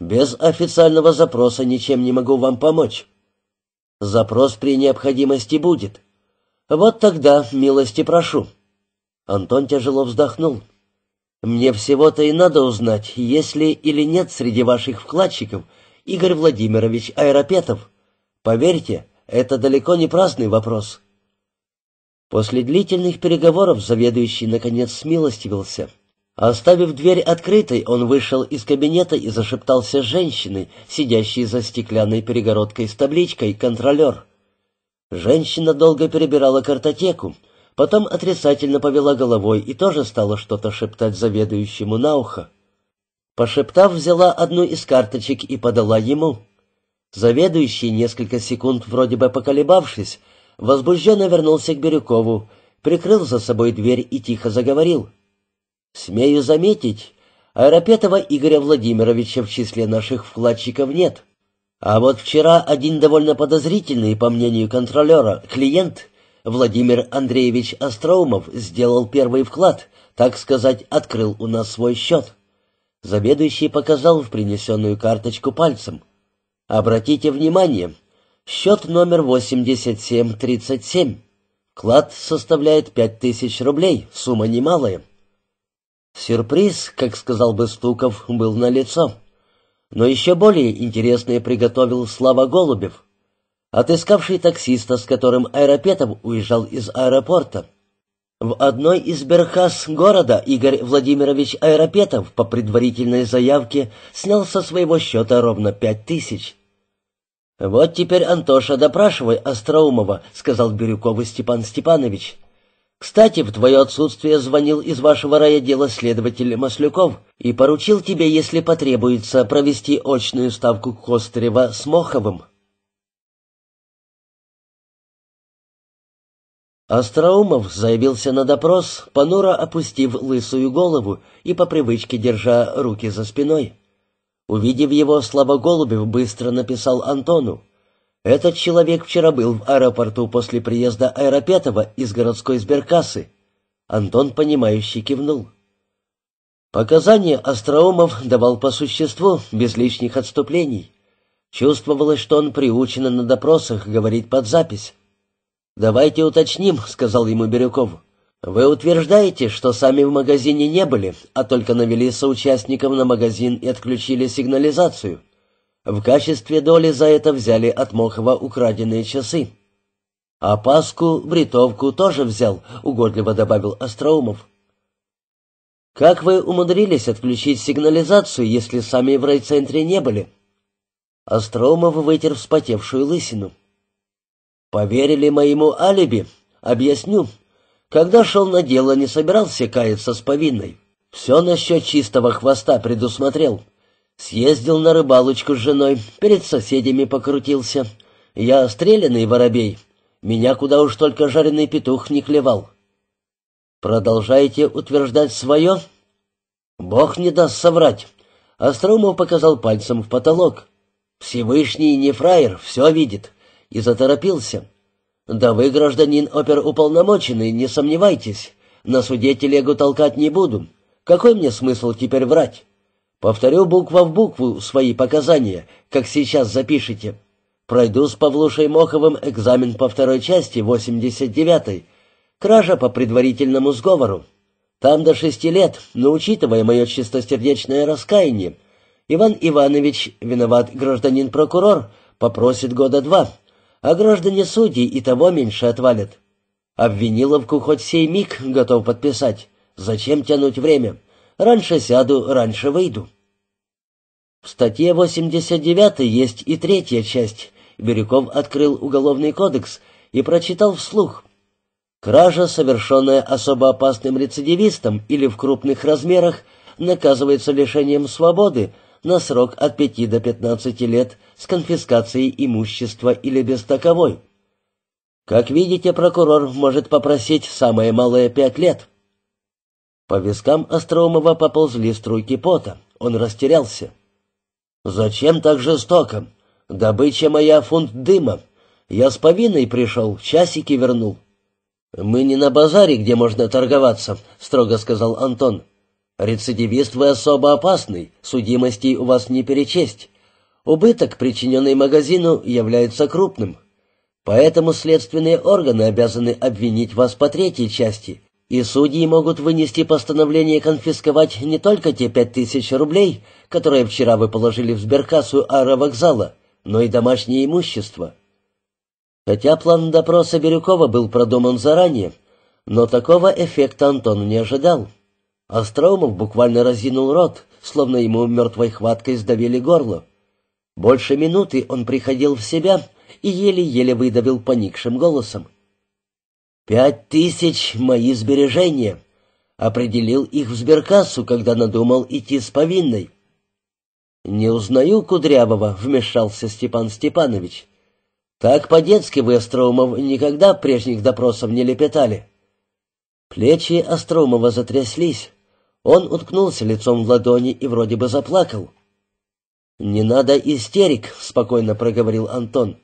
A: Без официального запроса ничем не могу вам помочь. Запрос при необходимости будет. Вот тогда милости прошу». Антон тяжело вздохнул. «Мне всего-то и надо узнать, есть ли или нет среди ваших вкладчиков Игорь Владимирович Аэропетов. Поверьте, — это далеко не праздный вопрос. После длительных переговоров заведующий наконец смилостивился. Оставив дверь открытой, он вышел из кабинета и зашептался с женщиной, сидящей за стеклянной перегородкой с табличкой «Контролер». Женщина долго перебирала картотеку, потом отрицательно повела головой и тоже стала что-то шептать заведующему на ухо. Пошептав, взяла одну из карточек и подала ему. Заведующий, несколько секунд вроде бы поколебавшись, возбужденно вернулся к Бирюкову, прикрыл за собой дверь и тихо заговорил. «Смею заметить, Аэропетова Игоря Владимировича в числе наших вкладчиков нет. А вот вчера один довольно подозрительный, по мнению контролера, клиент, Владимир Андреевич Остроумов, сделал первый вклад, так сказать, открыл у нас свой счет». Заведующий показал в принесенную карточку пальцем. Обратите внимание, счет номер 8737. Клад составляет 5000 рублей, сумма немалая. Сюрприз, как сказал бы Стуков, был налицо. Но еще более интересное приготовил Слава Голубев, отыскавший таксиста, с которым Аэропетов уезжал из аэропорта. В одной из берхаз города Игорь Владимирович Аэропетов по предварительной заявке снял со своего счета ровно пять тысяч. «Вот теперь, Антоша, допрашивай Остроумова», — сказал Бирюков и Степан Степанович. «Кстати, в твое отсутствие звонил из вашего райотдела следователь Маслюков и поручил тебе, если потребуется, провести очную ставку Костырева с Моховым». Остроумов заявился на допрос, понуро опустив лысую голову и по привычке держа руки за спиной. Увидев его, Слава быстро написал Антону. «Этот человек вчера был в аэропорту после приезда Аэропетова из городской сберкассы». Антон, понимающе кивнул. Показания Остроумов давал по существу, без лишних отступлений. Чувствовалось, что он приучен на допросах говорить под запись. «Давайте уточним», — сказал ему Бирюков. «Вы утверждаете, что сами в магазине не были, а только навели соучастников на магазин и отключили сигнализацию. В качестве доли за это взяли от Мохова украденные часы». «А паску, бритовку тоже взял», — угодливо добавил Остроумов. «Как вы умудрились отключить сигнализацию, если сами в райцентре не были?» Остроумов вытер вспотевшую лысину. «Поверили моему алиби. Объясню. Когда шел на дело, не собирался каяться с повинной. Все насчет чистого хвоста предусмотрел. Съездил на рыбалочку с женой, перед соседями покрутился. Я стрелянный воробей. Меня куда уж только жареный петух не клевал. Продолжаете утверждать свое? Бог не даст соврать. Остромов показал пальцем в потолок. Всевышний не фраер, все видит. И заторопился. «Да вы, гражданин оперуполномоченный, не сомневайтесь. На суде телегу толкать не буду. Какой мне смысл теперь врать? Повторю буква в букву свои показания, как сейчас запишите. Пройду с Павлушей Моховым экзамен по второй части 89-й. Кража по предварительному сговору. Там до шести лет, но учитывая мое чистосердечное раскаяние, Иван Иванович, виноват гражданин прокурор, попросит года два» а граждане судьи и того меньше отвалят. Обвиниловку хоть сей миг готов подписать. Зачем тянуть время? Раньше сяду, раньше выйду. В статье 89 есть и третья часть. Бирюков открыл Уголовный кодекс и прочитал вслух. Кража, совершенная особо опасным рецидивистом или в крупных размерах, наказывается лишением свободы, на срок от 5 до 15 лет с конфискацией имущества или без таковой. Как видите, прокурор может попросить самое малое 5 лет. По вискам Остроумова поползли струйки пота. Он растерялся. «Зачем так жестоко? Добыча моя фунт дыма. Я с повинной пришел, часики вернул». «Мы не на базаре, где можно торговаться», — строго сказал Антон. Рецидивист вы особо опасный, судимостей у вас не перечесть. Убыток, причиненный магазину, является крупным. Поэтому следственные органы обязаны обвинить вас по третьей части, и судьи могут вынести постановление конфисковать не только те пять тысяч рублей, которые вчера вы положили в сберкассу аэровокзала, но и домашнее имущество. Хотя план допроса Бирюкова был продуман заранее, но такого эффекта Антон не ожидал. Остроумов буквально разинул рот, словно ему мертвой хваткой сдавили горло. Больше минуты он приходил в себя и еле-еле выдавил поникшим голосом. «Пять тысяч — мои сбережения!» Определил их в сберкассу, когда надумал идти с повинной. «Не узнаю Кудрявого», — вмешался Степан Степанович. «Так по-детски вы, Остроумов, никогда прежних допросов не лепетали». Плечи Остроумова затряслись. Он уткнулся лицом в ладони и вроде бы заплакал. «Не надо истерик», — спокойно проговорил Антон.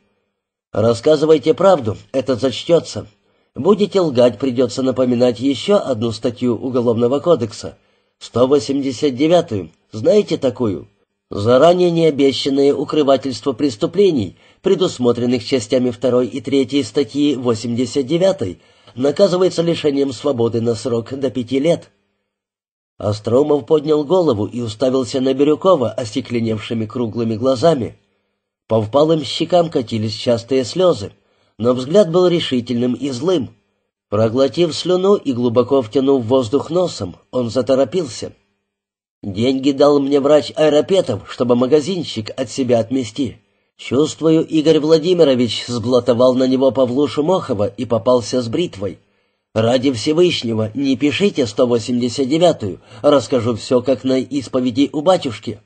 A: «Рассказывайте правду, это зачтется. Будете лгать, придется напоминать еще одну статью Уголовного кодекса. 189-ю, знаете такую? Заранее необещанное укрывательство преступлений, предусмотренных частями 2 и 3 статьи 89 наказывается лишением свободы на срок до 5 лет». Остромов поднял голову и уставился на Бирюкова остекленевшими круглыми глазами. По впалым щекам катились частые слезы, но взгляд был решительным и злым. Проглотив слюну и глубоко втянув воздух носом, он заторопился. «Деньги дал мне врач Аэропетов, чтобы магазинщик от себя отмести. Чувствую, Игорь Владимирович сблатовал на него Павлушу Мохова и попался с бритвой. «Ради Всевышнего, не пишите 189-ю, расскажу все, как на исповеди у батюшки».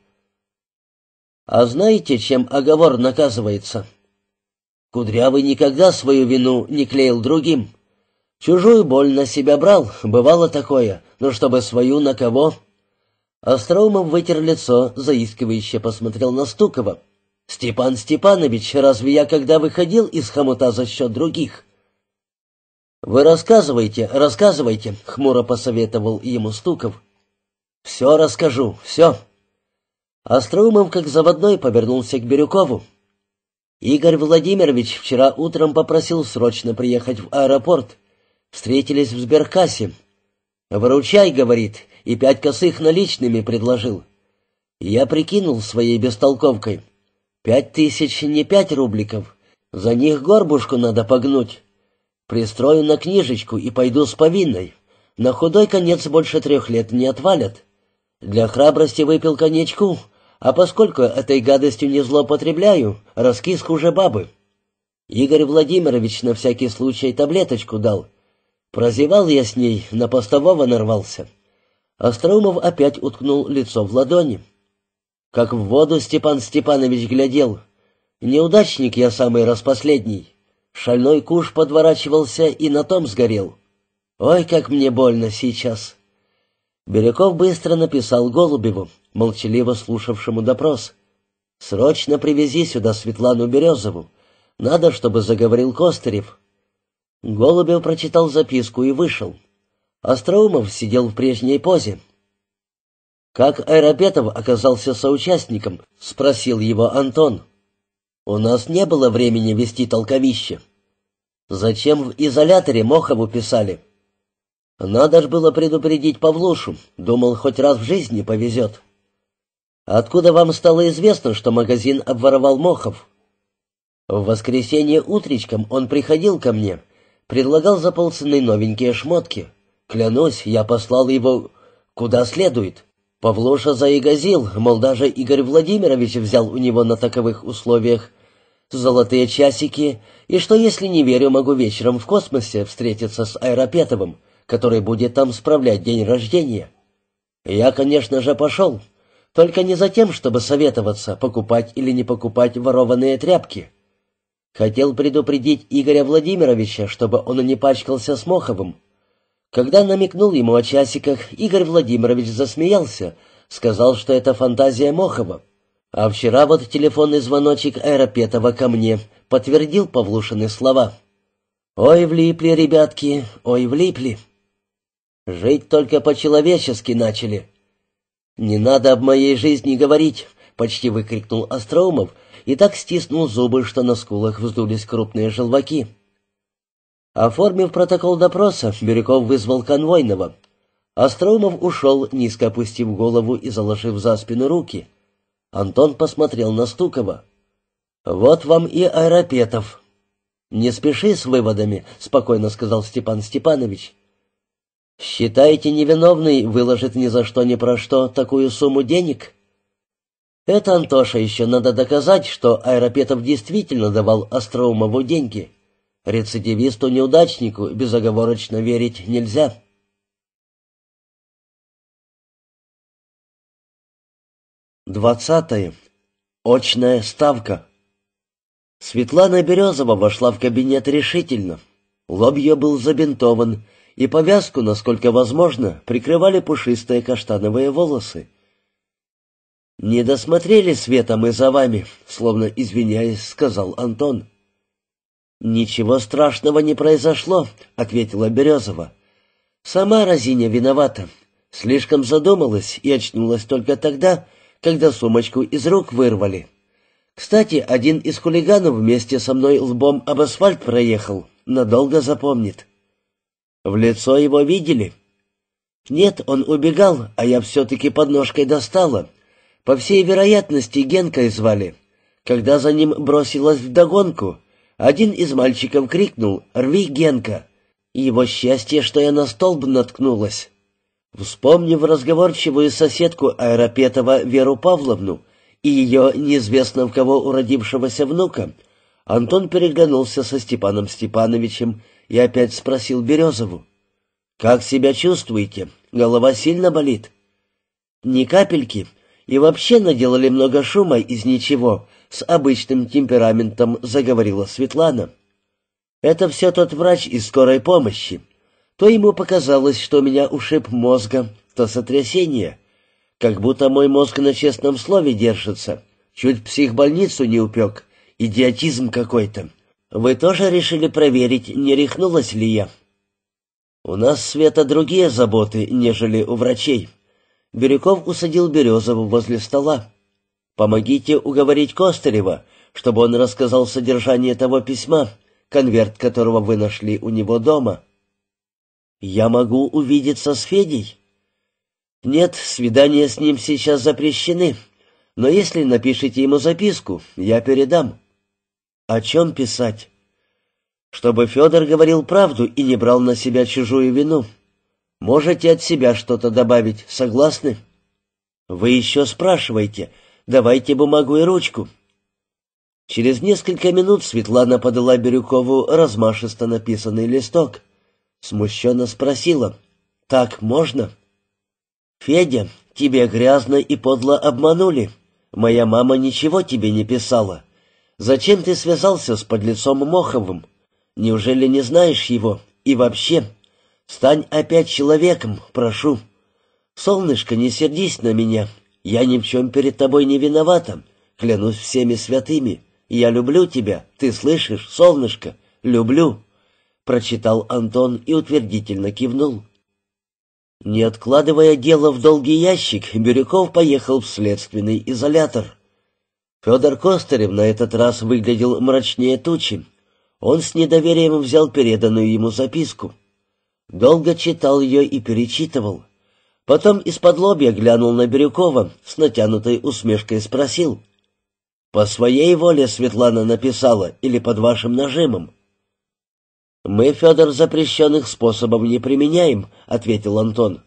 A: «А знаете, чем оговор наказывается?» «Кудрявый никогда свою вину не клеил другим. Чужую боль на себя брал, бывало такое, но чтобы свою на кого?» Остроумов вытер лицо, заискивающе посмотрел на Стукова. «Степан Степанович, разве я когда выходил из хомута за счет других?» «Вы рассказывайте, рассказывайте», — хмуро посоветовал ему Стуков. «Все расскажу, все». Остроумов, как заводной, повернулся к Бирюкову. «Игорь Владимирович вчера утром попросил срочно приехать в аэропорт. Встретились в сберкассе. «Выручай», — говорит, и пять косых наличными предложил. Я прикинул своей бестолковкой. Пять тысяч не пять рубликов. За них горбушку надо погнуть. Пристрою на книжечку и пойду с повинной. На худой конец больше трех лет не отвалят. Для храбрости выпил коньячку, а поскольку этой гадостью не злоупотребляю, раскис хуже бабы. Игорь Владимирович на всякий случай таблеточку дал. Прозевал я с ней, на постового нарвался. Остроумов опять уткнул лицо в ладони. Как в воду Степан Степанович глядел. Неудачник я самый распоследний. Шальной куш подворачивался и на том сгорел. Ой, как мне больно сейчас. Бирюков быстро написал Голубеву, молчаливо слушавшему допрос. «Срочно привези сюда Светлану Березову. Надо, чтобы заговорил Костырев». Голубев прочитал записку и вышел. Остроумов сидел в прежней позе. «Как Аэропетов оказался соучастником?» — спросил его Антон. У нас не было времени вести толковище. Зачем в изоляторе Мохову писали? Надо ж было предупредить Павлушу, думал, хоть раз в жизни повезет. Откуда вам стало известно, что магазин обворовал Мохов? В воскресенье утречком он приходил ко мне, предлагал за полцены новенькие шмотки. Клянусь, я послал его куда следует. Павлуша заигазил, мол, даже Игорь Владимирович взял у него на таковых условиях золотые часики, и что, если не верю, могу вечером в космосе встретиться с Аэропетовым, который будет там справлять день рождения. Я, конечно же, пошел, только не за тем, чтобы советоваться, покупать или не покупать ворованные тряпки. Хотел предупредить Игоря Владимировича, чтобы он не пачкался с Моховым. Когда намекнул ему о часиках, Игорь Владимирович засмеялся, сказал, что это фантазия Мохова. А вчера вот телефонный звоночек Аэропетова ко мне подтвердил Павлушины слова. «Ой, влипли, ребятки, ой, влипли!» «Жить только по-человечески начали!» «Не надо об моей жизни говорить!» — почти выкрикнул Остроумов и так стиснул зубы, что на скулах вздулись крупные желваки. Оформив протокол допроса, Бирюков вызвал конвойного. Остроумов ушел, низко опустив голову и заложив за спину руки — Антон посмотрел на Стукова. «Вот вам и Аэропетов». «Не спеши с выводами», — спокойно сказал Степан Степанович. «Считаете, невиновный выложит ни за что ни про что такую сумму денег?» «Это, Антоша, еще надо доказать, что Аэропетов действительно давал Остроумову деньги. Рецидивисту-неудачнику безоговорочно верить нельзя». Двадцатое. Очная ставка. Светлана Березова вошла в кабинет решительно. Лоб ее был забинтован, и повязку, насколько возможно, прикрывали пушистые каштановые волосы. «Не досмотрели света мы за вами», — словно извиняясь, сказал Антон. «Ничего страшного не произошло», — ответила Березова. «Сама Розиня виновата. Слишком задумалась и очнулась только тогда, — когда сумочку из рук вырвали. Кстати, один из хулиганов вместе со мной лбом об асфальт проехал, надолго запомнит. В лицо его видели? Нет, он убегал, а я все-таки подножкой достала. По всей вероятности, Генкой звали. Когда за ним бросилась вдогонку, один из мальчиков крикнул «Рви, Генка!» Его счастье, что я на столб наткнулась. Вспомнив разговорчивую соседку Аэропетова Веру Павловну и ее неизвестно в кого уродившегося внука, Антон переглянулся со Степаном Степановичем и опять спросил Березову. «Как себя чувствуете? Голова сильно болит?» «Ни капельки. И вообще наделали много шума из ничего», — с обычным темпераментом заговорила Светлана. «Это все тот врач из скорой помощи. То ему показалось, что у меня ушиб мозга, то сотрясение. Как будто мой мозг на честном слове держится. Чуть психбольницу не упек. Идиотизм какой-то. Вы тоже решили проверить, не рехнулась ли я? У нас, Света, другие заботы, нежели у врачей. Бирюков усадил Березову возле стола. «Помогите уговорить Костырева, чтобы он рассказал содержание того письма, конверт которого вы нашли у него дома. «Я могу увидеться с Федей?» «Нет, свидания с ним сейчас запрещены, но если напишите ему записку, я передам». «О чем писать?» «Чтобы Федор говорил правду и не брал на себя чужую вину. Можете от себя что-то добавить, согласны?» «Вы еще спрашиваете. Давайте бумагу и ручку». Через несколько минут Светлана подала Бирюкову размашисто написанный листок. Смущенно спросила, «Так можно?» «Федя, тебе грязно и подло обманули. Моя мама ничего тебе не писала. Зачем ты связался с подлецом Моховым? Неужели не знаешь его? И вообще, стань опять человеком, прошу. Солнышко, не сердись на меня. Я ни в чем перед тобой не виновата. Клянусь всеми святыми. Я люблю тебя, ты слышишь, солнышко? Люблю» прочитал Антон и утвердительно кивнул. Не откладывая дело в долгий ящик, Бирюков поехал в следственный изолятор. Федор Костырев на этот раз выглядел мрачнее тучи. Он с недоверием взял переданную ему записку. Долго читал ее и перечитывал. Потом из-под лобья глянул на Бирюкова, с натянутой усмешкой спросил. «По своей воле Светлана написала или под вашим нажимом?» «Мы, Федор, запрещенных способов не применяем», — ответил Антон.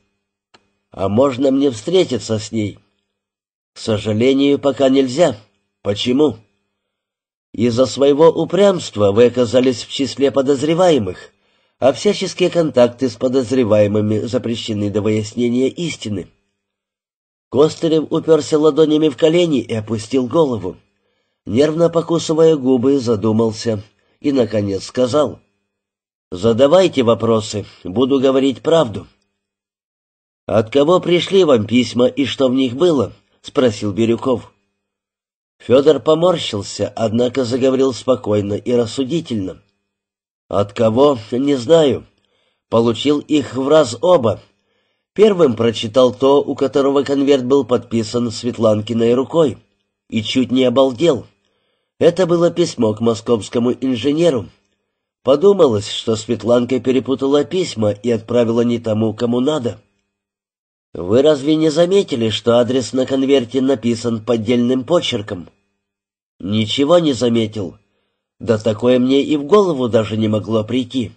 A: «А можно мне встретиться с ней?» «К сожалению, пока нельзя. Почему?» «Из-за своего упрямства вы оказались в числе подозреваемых, а всяческие контакты с подозреваемыми запрещены до выяснения истины». Костырев уперся ладонями в колени и опустил голову. Нервно покусывая губы, задумался и, наконец, сказал — Задавайте вопросы, буду говорить правду. От кого пришли вам письма и что в них было? спросил Бирюков. Федор поморщился, однако заговорил спокойно и рассудительно. От кого, не знаю. Получил их в раз оба. Первым прочитал то, у которого конверт был подписан Светланкиной рукой, и чуть не обалдел. Это было письмо к московскому инженеру. Подумалось, что Светланка перепутала письма и отправила не тому, кому надо. Вы разве не заметили, что адрес на конверте написан поддельным почерком? Ничего не заметил. Да такое мне и в голову даже не могло прийти.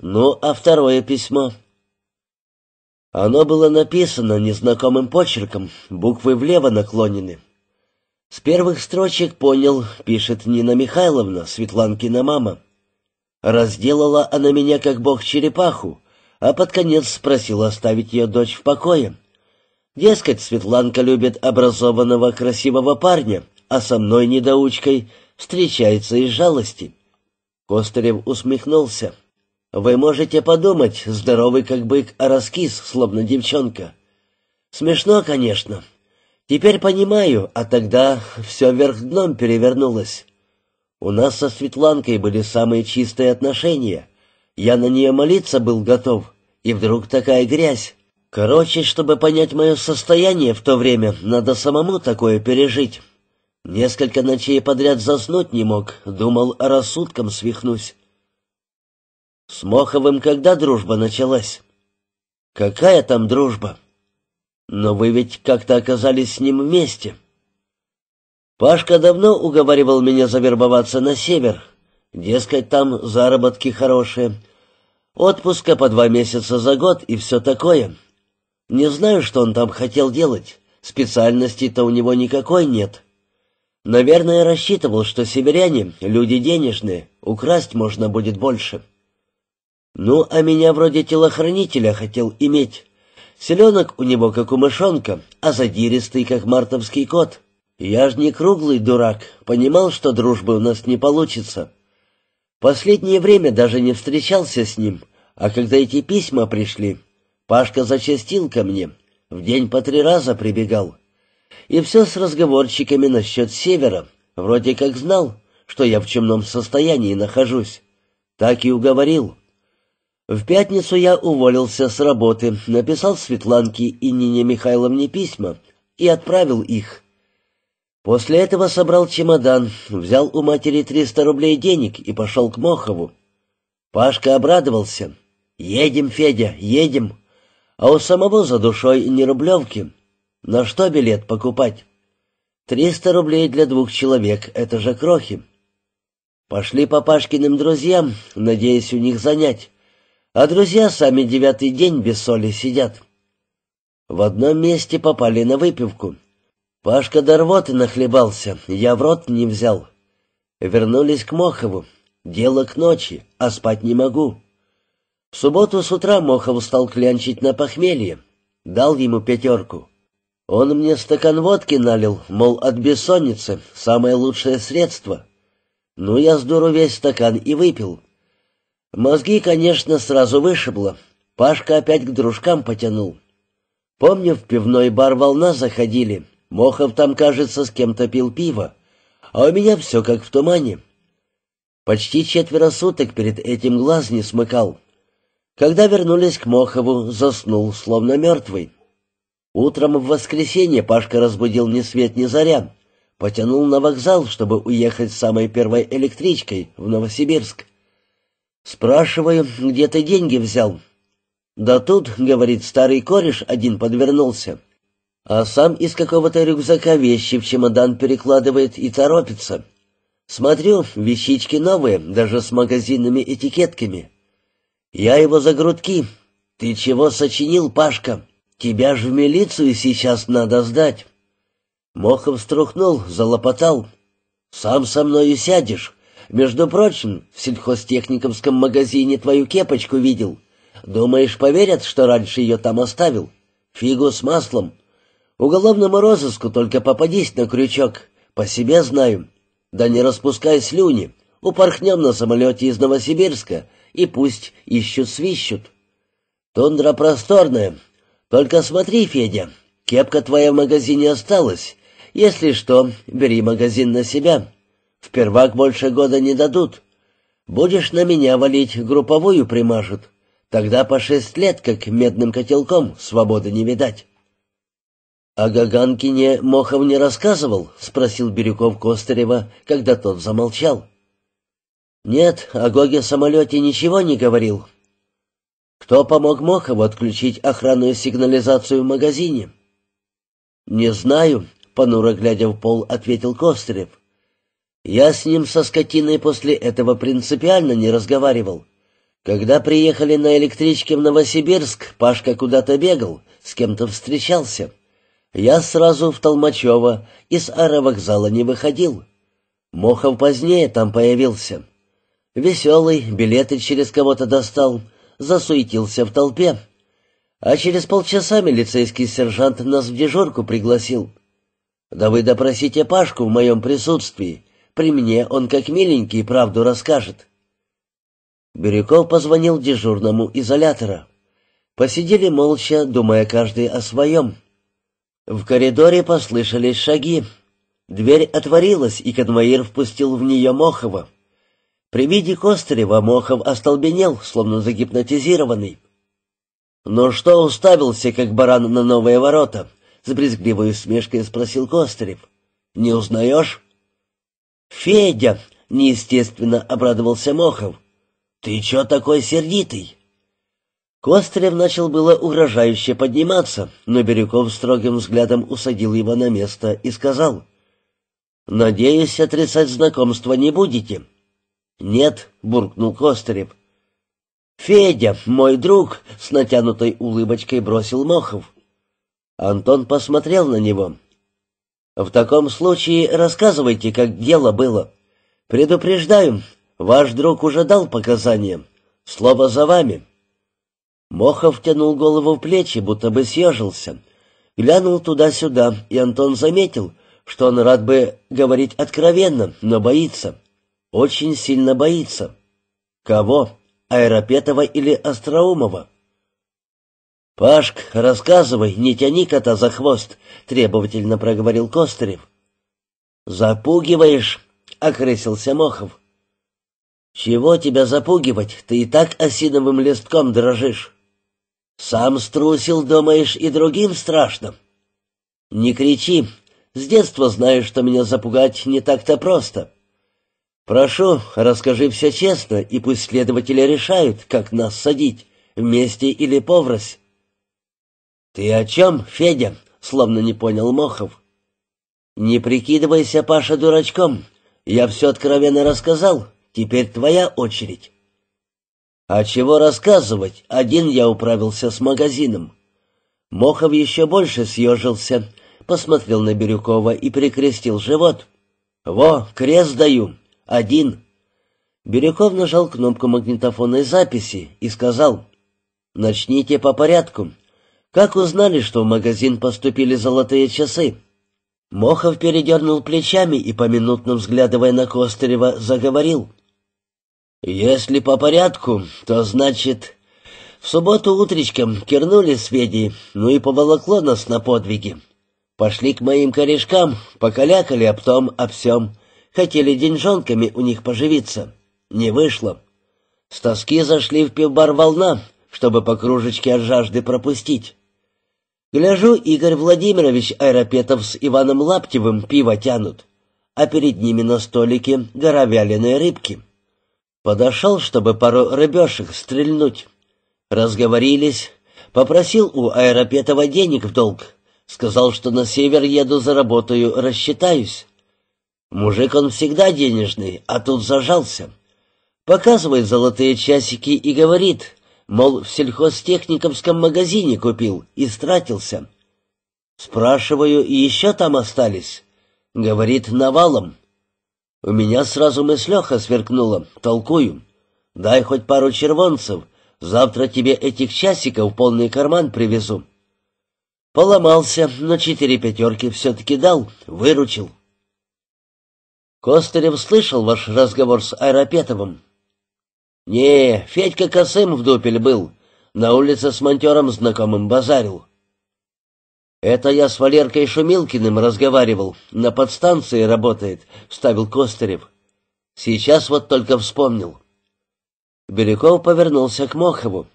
A: Ну, а второе письмо? Оно было написано незнакомым почерком, буквы влево наклонены. С первых строчек понял, пишет Нина Михайловна, Светланкина мама. Разделала она меня, как бог, черепаху, а под конец спросила оставить ее дочь в покое. Дескать, Светланка любит образованного красивого парня, а со мной, недоучкой, встречается из жалости. Костырев усмехнулся. «Вы можете подумать, здоровый как бык, а раскис, словно девчонка. Смешно, конечно. Теперь понимаю, а тогда все вверх дном перевернулось. У нас со Светланкой были самые чистые отношения. Я на нее молиться был готов, и вдруг такая грязь. Короче, чтобы понять мое состояние в то время, надо самому такое пережить. Несколько ночей подряд заснуть не мог, думал, рассудком свихнусь. С Моховым когда дружба началась? Какая там дружба? Но вы ведь как-то оказались с ним вместе. — Пашка давно уговаривал меня завербоваться на север. Дескать, там заработки хорошие. Отпуска по два месяца за год и все такое. Не знаю, что он там хотел делать. Специальности-то у него никакой нет. Наверное, рассчитывал, что северяне — люди денежные, украсть можно будет больше. Ну, а меня вроде телохранителя хотел иметь. Селенок у него как у мышонка, а задиристый, как мартовский кот — я ж не круглый дурак, понимал, что дружбы у нас не получится. Последнее время даже не встречался с ним, а когда эти письма пришли, Пашка зачастил ко мне, в день по три раза прибегал. И все с разговорчиками насчет севера, вроде как знал, что я в чемном состоянии нахожусь. Так и уговорил. В пятницу я уволился с работы, написал Светланке и Нине Михайловне письма и отправил их. После этого собрал чемодан, взял у матери 300 рублей денег и пошел к Мохову. Пашка обрадовался. «Едем, Федя, едем!» А у самого за душой не рублевки. На что билет покупать? Триста рублей для двух человек — это же крохи. Пошли по Пашкиным друзьям, надеясь у них занять. А друзья сами девятый день без соли сидят. В одном месте попали на выпивку — Пашка до рвоты нахлебался, я в рот не взял. Вернулись к Мохову. Дело к ночи, а спать не могу. В субботу с утра Мохов стал клянчить на похмелье. Дал ему пятерку. Он мне стакан водки налил, мол, от бессонницы самое лучшее средство. Ну, я сдуру весь стакан и выпил. Мозги, конечно, сразу вышибло. Пашка опять к дружкам потянул. Помню, в пивной бар «Волна» заходили, Мохов там, кажется, с кем-то пил пиво, а у меня все как в тумане. Почти четверо суток перед этим глаз не смыкал. Когда вернулись к Мохову, заснул, словно мертвый. Утром в воскресенье Пашка разбудил ни свет ни заря, потянул на вокзал, чтобы уехать самой первой электричкой в Новосибирск. Спрашиваю, где ты деньги взял? Да тут, говорит, старый кореш один подвернулся а сам из какого-то рюкзака вещи в чемодан перекладывает и торопится. Смотрю, вещички новые, даже с магазинными этикетками. Я его за грудки. «Ты чего сочинил, Пашка? Тебя ж в милицию сейчас надо сдать». Мохов струхнул, залопотал. «Сам со мною сядешь. Между прочим, в сельхозтехниковском магазине твою кепочку видел. Думаешь, поверят, что раньше ее там оставил? Фигу с маслом». Уголовному розыску только попадись на крючок. По себе знаю. Да не распускай слюни. Упорхнем на самолете из Новосибирска, и пусть ищут-свищут. Тундра просторная. Только смотри, Федя, кепка твоя в магазине осталась. Если что, бери магазин на себя. В первак больше года не дадут. Будешь на меня валить, групповую примажут. Тогда по шесть лет, как медным котелком, свободы не видать. «О Гаганкине Мохов не рассказывал?» — спросил Бирюков Костырева, когда тот замолчал. «Нет, о Гоге-самолете ничего не говорил. Кто помог Мохову отключить охранную сигнализацию в магазине?» «Не знаю», — понуро глядя в пол, ответил Костырев. «Я с ним со скотиной после этого принципиально не разговаривал. Когда приехали на электричке в Новосибирск, Пашка куда-то бегал, с кем-то встречался». Я сразу в Толмачево, из аэровокзала не выходил. Мохов позднее там появился. Веселый, билеты через кого-то достал, засуетился в толпе. А через полчаса милицейский сержант нас в дежурку пригласил. «Да вы допросите Пашку в моем присутствии. При мне он как миленький правду расскажет». Бирюков позвонил дежурному изолятора. Посидели молча, думая каждый о своем. В коридоре послышались шаги. Дверь отворилась, и конвоир впустил в нее Мохова. При виде Костырева Мохов остолбенел, словно загипнотизированный. «Но «Ну что уставился, как баран на новые ворота?» — с брезгливой усмешкой спросил Костырев. «Не узнаешь?» «Федя!» — неестественно обрадовался Мохов. «Ты чё такой сердитый?» Кострев начал было угрожающе подниматься, но Бирюков строгим взглядом усадил его на место и сказал, «Надеюсь, отрицать знакомство не будете». «Нет», — буркнул Кострев. «Федя, мой друг», — с натянутой улыбочкой бросил Мохов. Антон посмотрел на него. «В таком случае рассказывайте, как дело было. Предупреждаю, ваш друг уже дал показания. Слово за вами». Мохов тянул голову в плечи, будто бы съежился. Глянул туда-сюда, и Антон заметил, что он рад бы говорить откровенно, но боится. Очень сильно боится. Кого? Аэропетова или Остроумова? «Пашк, рассказывай, не тяни кота за хвост», — требовательно проговорил Костырев. «Запугиваешь», — окрысился Мохов. «Чего тебя запугивать? Ты и так осиновым листком дрожишь». «Сам струсил, думаешь, и другим страшно?» «Не кричи. С детства знаю, что меня запугать не так-то просто. Прошу, расскажи все честно, и пусть следователи решают, как нас садить, вместе или поврось». «Ты о чем, Федя?» — словно не понял Мохов. «Не прикидывайся, Паша, дурачком. Я все откровенно рассказал. Теперь твоя очередь». А чего рассказывать, один я управился с магазином. Мохов еще больше съежился, посмотрел на Бирюкова и прикрестил живот. «Во, крест даю! Один!» Бирюков нажал кнопку магнитофонной записи и сказал, «Начните по порядку. Как узнали, что в магазин поступили золотые часы?» Мохов передернул плечами и, поминутно взглядывая на Костырева, заговорил — если по порядку, то значит... В субботу утречком кирнули Сведи, ну и поволокло нас на подвиги. Пошли к моим корешкам, покалякали об том, об всем. Хотели деньжонками у них поживиться. Не вышло. С тоски зашли в пивбар «Волна», чтобы по кружечке от жажды пропустить. Гляжу, Игорь Владимирович Аэропетов с Иваном Лаптевым пиво тянут, а перед ними на столике гора вяленой рыбки. Подошел, чтобы пару рыбешек стрельнуть. Разговорились. Попросил у Аэропетова денег в долг. Сказал, что на север еду, заработаю, рассчитаюсь. Мужик он всегда денежный, а тут зажался. Показывает золотые часики и говорит, мол, в сельхозтехниковском магазине купил и стратился. Спрашиваю, и еще там остались. Говорит, навалом. У меня сразу мыслеха сверкнула, толкую. Дай хоть пару червонцев, завтра тебе этих часиков полный карман привезу. Поломался, но четыре пятерки все-таки дал, выручил. Костырев слышал ваш разговор с Аэропетовым? Не, Федька косым в дупель был, на улице с монтером знакомым базарил. «Это я с Валеркой Шумилкиным разговаривал. На подстанции работает», — вставил Костырев. «Сейчас вот только вспомнил». Бирюков повернулся к Мохову.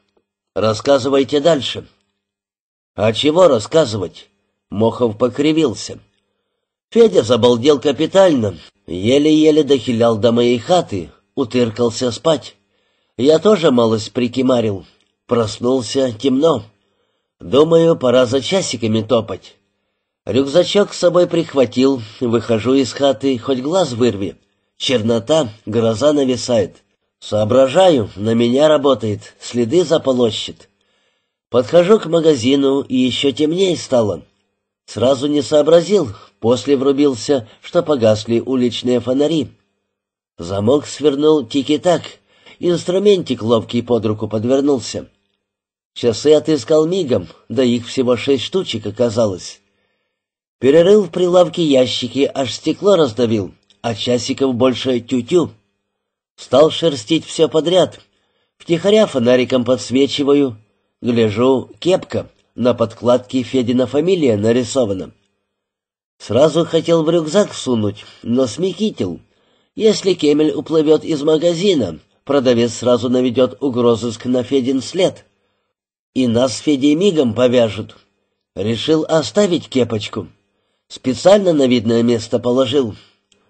A: «Рассказывайте дальше». «А чего рассказывать?» Мохов покривился. Федя забалдел капитально, еле-еле дохилял до моей хаты, утыркался спать. Я тоже малость прикимарил. Проснулся темно. Думаю, пора за часиками топать. Рюкзачок с собой прихватил, выхожу из хаты, хоть глаз вырви. Чернота, гроза нависает. Соображаю, на меня работает, следы заполощет. Подхожу к магазину, и еще темнее стало. Сразу не сообразил, после врубился, что погасли уличные фонари. Замок свернул тики-так, инструментик ловкий под руку подвернулся. Часы отыскал мигом, да их всего шесть штучек оказалось. Перерыл в прилавке ящики, аж стекло раздавил, а часиков больше тю-тю. Стал шерстить все подряд. Втихаря фонариком подсвечиваю. Гляжу, кепка, на подкладке Федина фамилия нарисована. Сразу хотел в рюкзак сунуть, но смекитил. Если Кемель уплывет из магазина, продавец сразу наведет угрозыск на Федин след и нас с Федей мигом повяжут. Решил оставить кепочку. Специально на видное место положил.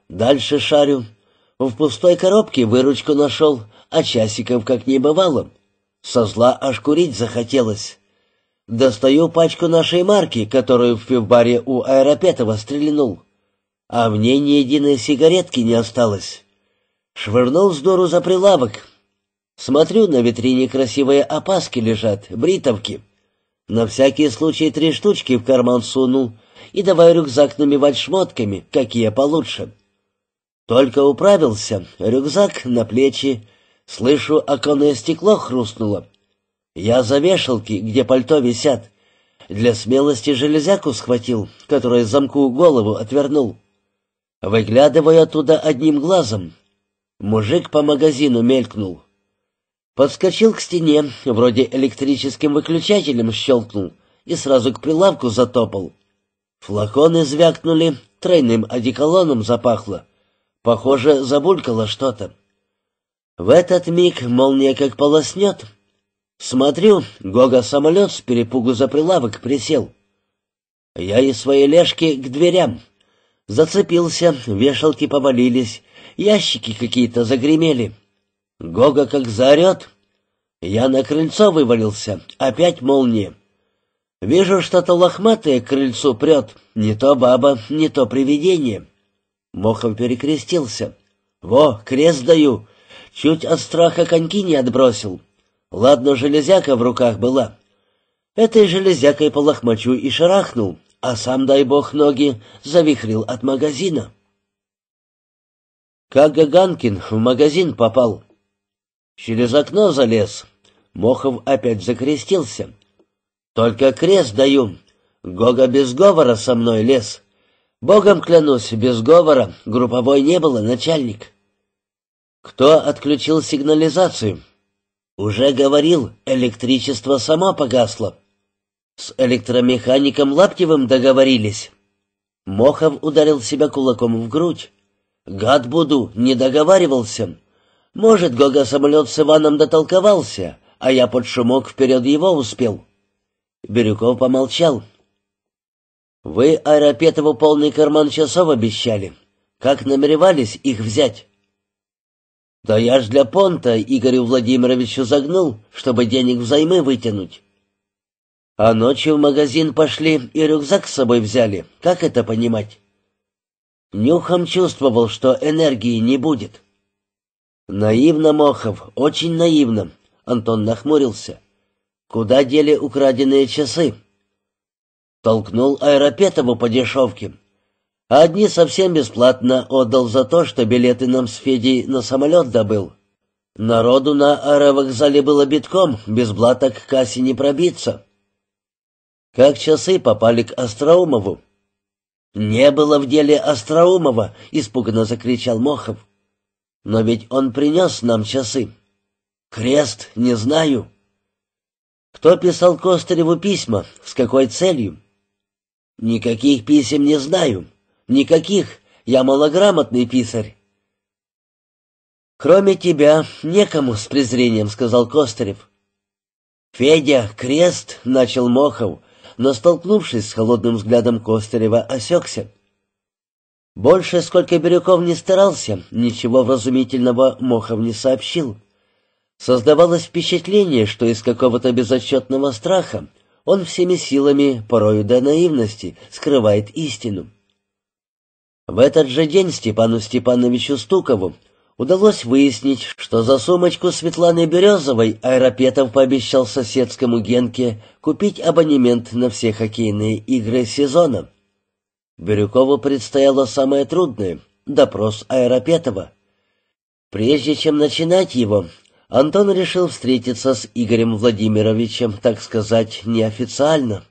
A: Дальше шарю. В пустой коробке выручку нашел, а часиков как не бывало. Со зла аж курить захотелось. Достаю пачку нашей марки, которую в пивбаре у Аэропетова стрельнул. А в ней ни единой сигаретки не осталось. Швырнул с дуру за прилавок, Смотрю, на витрине красивые опаски лежат, бритовки. На всякий случай три штучки в карман сунул и давай рюкзак намевать шмотками, какие получше. Только управился, рюкзак на плечи, слышу, оконное стекло хрустнуло. Я за вешалки, где пальто висят. Для смелости железяку схватил, которая замку голову отвернул. Выглядывая оттуда одним глазом. Мужик по магазину мелькнул. Подскочил к стене, вроде электрическим выключателем щелкнул и сразу к прилавку затопал. Флаконы звякнули, тройным одеколоном запахло. Похоже, забулькало что-то. В этот миг молния как полоснет. Смотрю, Гога-самолет с перепугу за прилавок присел. Я из своей лежки к дверям. Зацепился, вешалки повалились, ящики какие-то загремели. Гога как заорет. Я на крыльцо вывалился, опять молнии, Вижу, что-то лохматое к крыльцу прет, не то баба, не то привидение. Мохов перекрестился. Во, крест даю, чуть от страха коньки не отбросил. Ладно, железяка в руках была. Этой железякой по лохмачу и шарахнул, а сам, дай бог, ноги завихрил от магазина. Как Гаганкин в магазин попал, Через окно залез. Мохов опять закрестился. Только крест даю. Гога без говора со мной лез. Богом клянусь, без говора групповой не было, начальник. Кто отключил сигнализацию? Уже говорил, электричество сама погасло. С электромехаником Лаптевым договорились. Мохов ударил себя кулаком в грудь. Гад буду, не договаривался. Может, Гога самолет с Иваном дотолковался, а я под шумок вперед его успел. Бирюков помолчал. «Вы Арапетову полный карман часов обещали. Как намеревались их взять?» «Да я ж для понта Игорю Владимировичу загнул, чтобы денег взаймы вытянуть». «А ночью в магазин пошли и рюкзак с собой взяли. Как это понимать?» Нюхом чувствовал, что энергии не будет. «Наивно, Мохов, очень наивно», — Антон нахмурился. «Куда дели украденные часы?» Толкнул Аэропетову по дешевке. А одни совсем бесплатно отдал за то, что билеты нам с Федей на самолет добыл. Народу на аэровокзале было битком, без блаток к кассе не пробиться. Как часы попали к Остроумову? «Не было в деле Остроумова!» — испуганно закричал Мохов. Но ведь он принес нам часы. Крест, не знаю. Кто писал Костареву письма? С какой целью? Никаких писем не знаю. Никаких. Я малограмотный писарь. Кроме тебя некому, с презрением сказал Костарев. Федя, крест, начал Мохов, но столкнувшись с холодным взглядом Костарева, осекся. Больше, сколько Бирюков не старался, ничего вразумительного Мохов не сообщил. Создавалось впечатление, что из какого-то безотчетного страха он всеми силами, порою до наивности, скрывает истину. В этот же день Степану Степановичу Стукову удалось выяснить, что за сумочку Светланы Березовой Аэропетов пообещал соседскому Генке купить абонемент на все хоккейные игры сезона. Бирюкову предстояло самое трудное — допрос Аэропетова. Прежде чем начинать его, Антон решил встретиться с Игорем Владимировичем, так сказать, неофициально —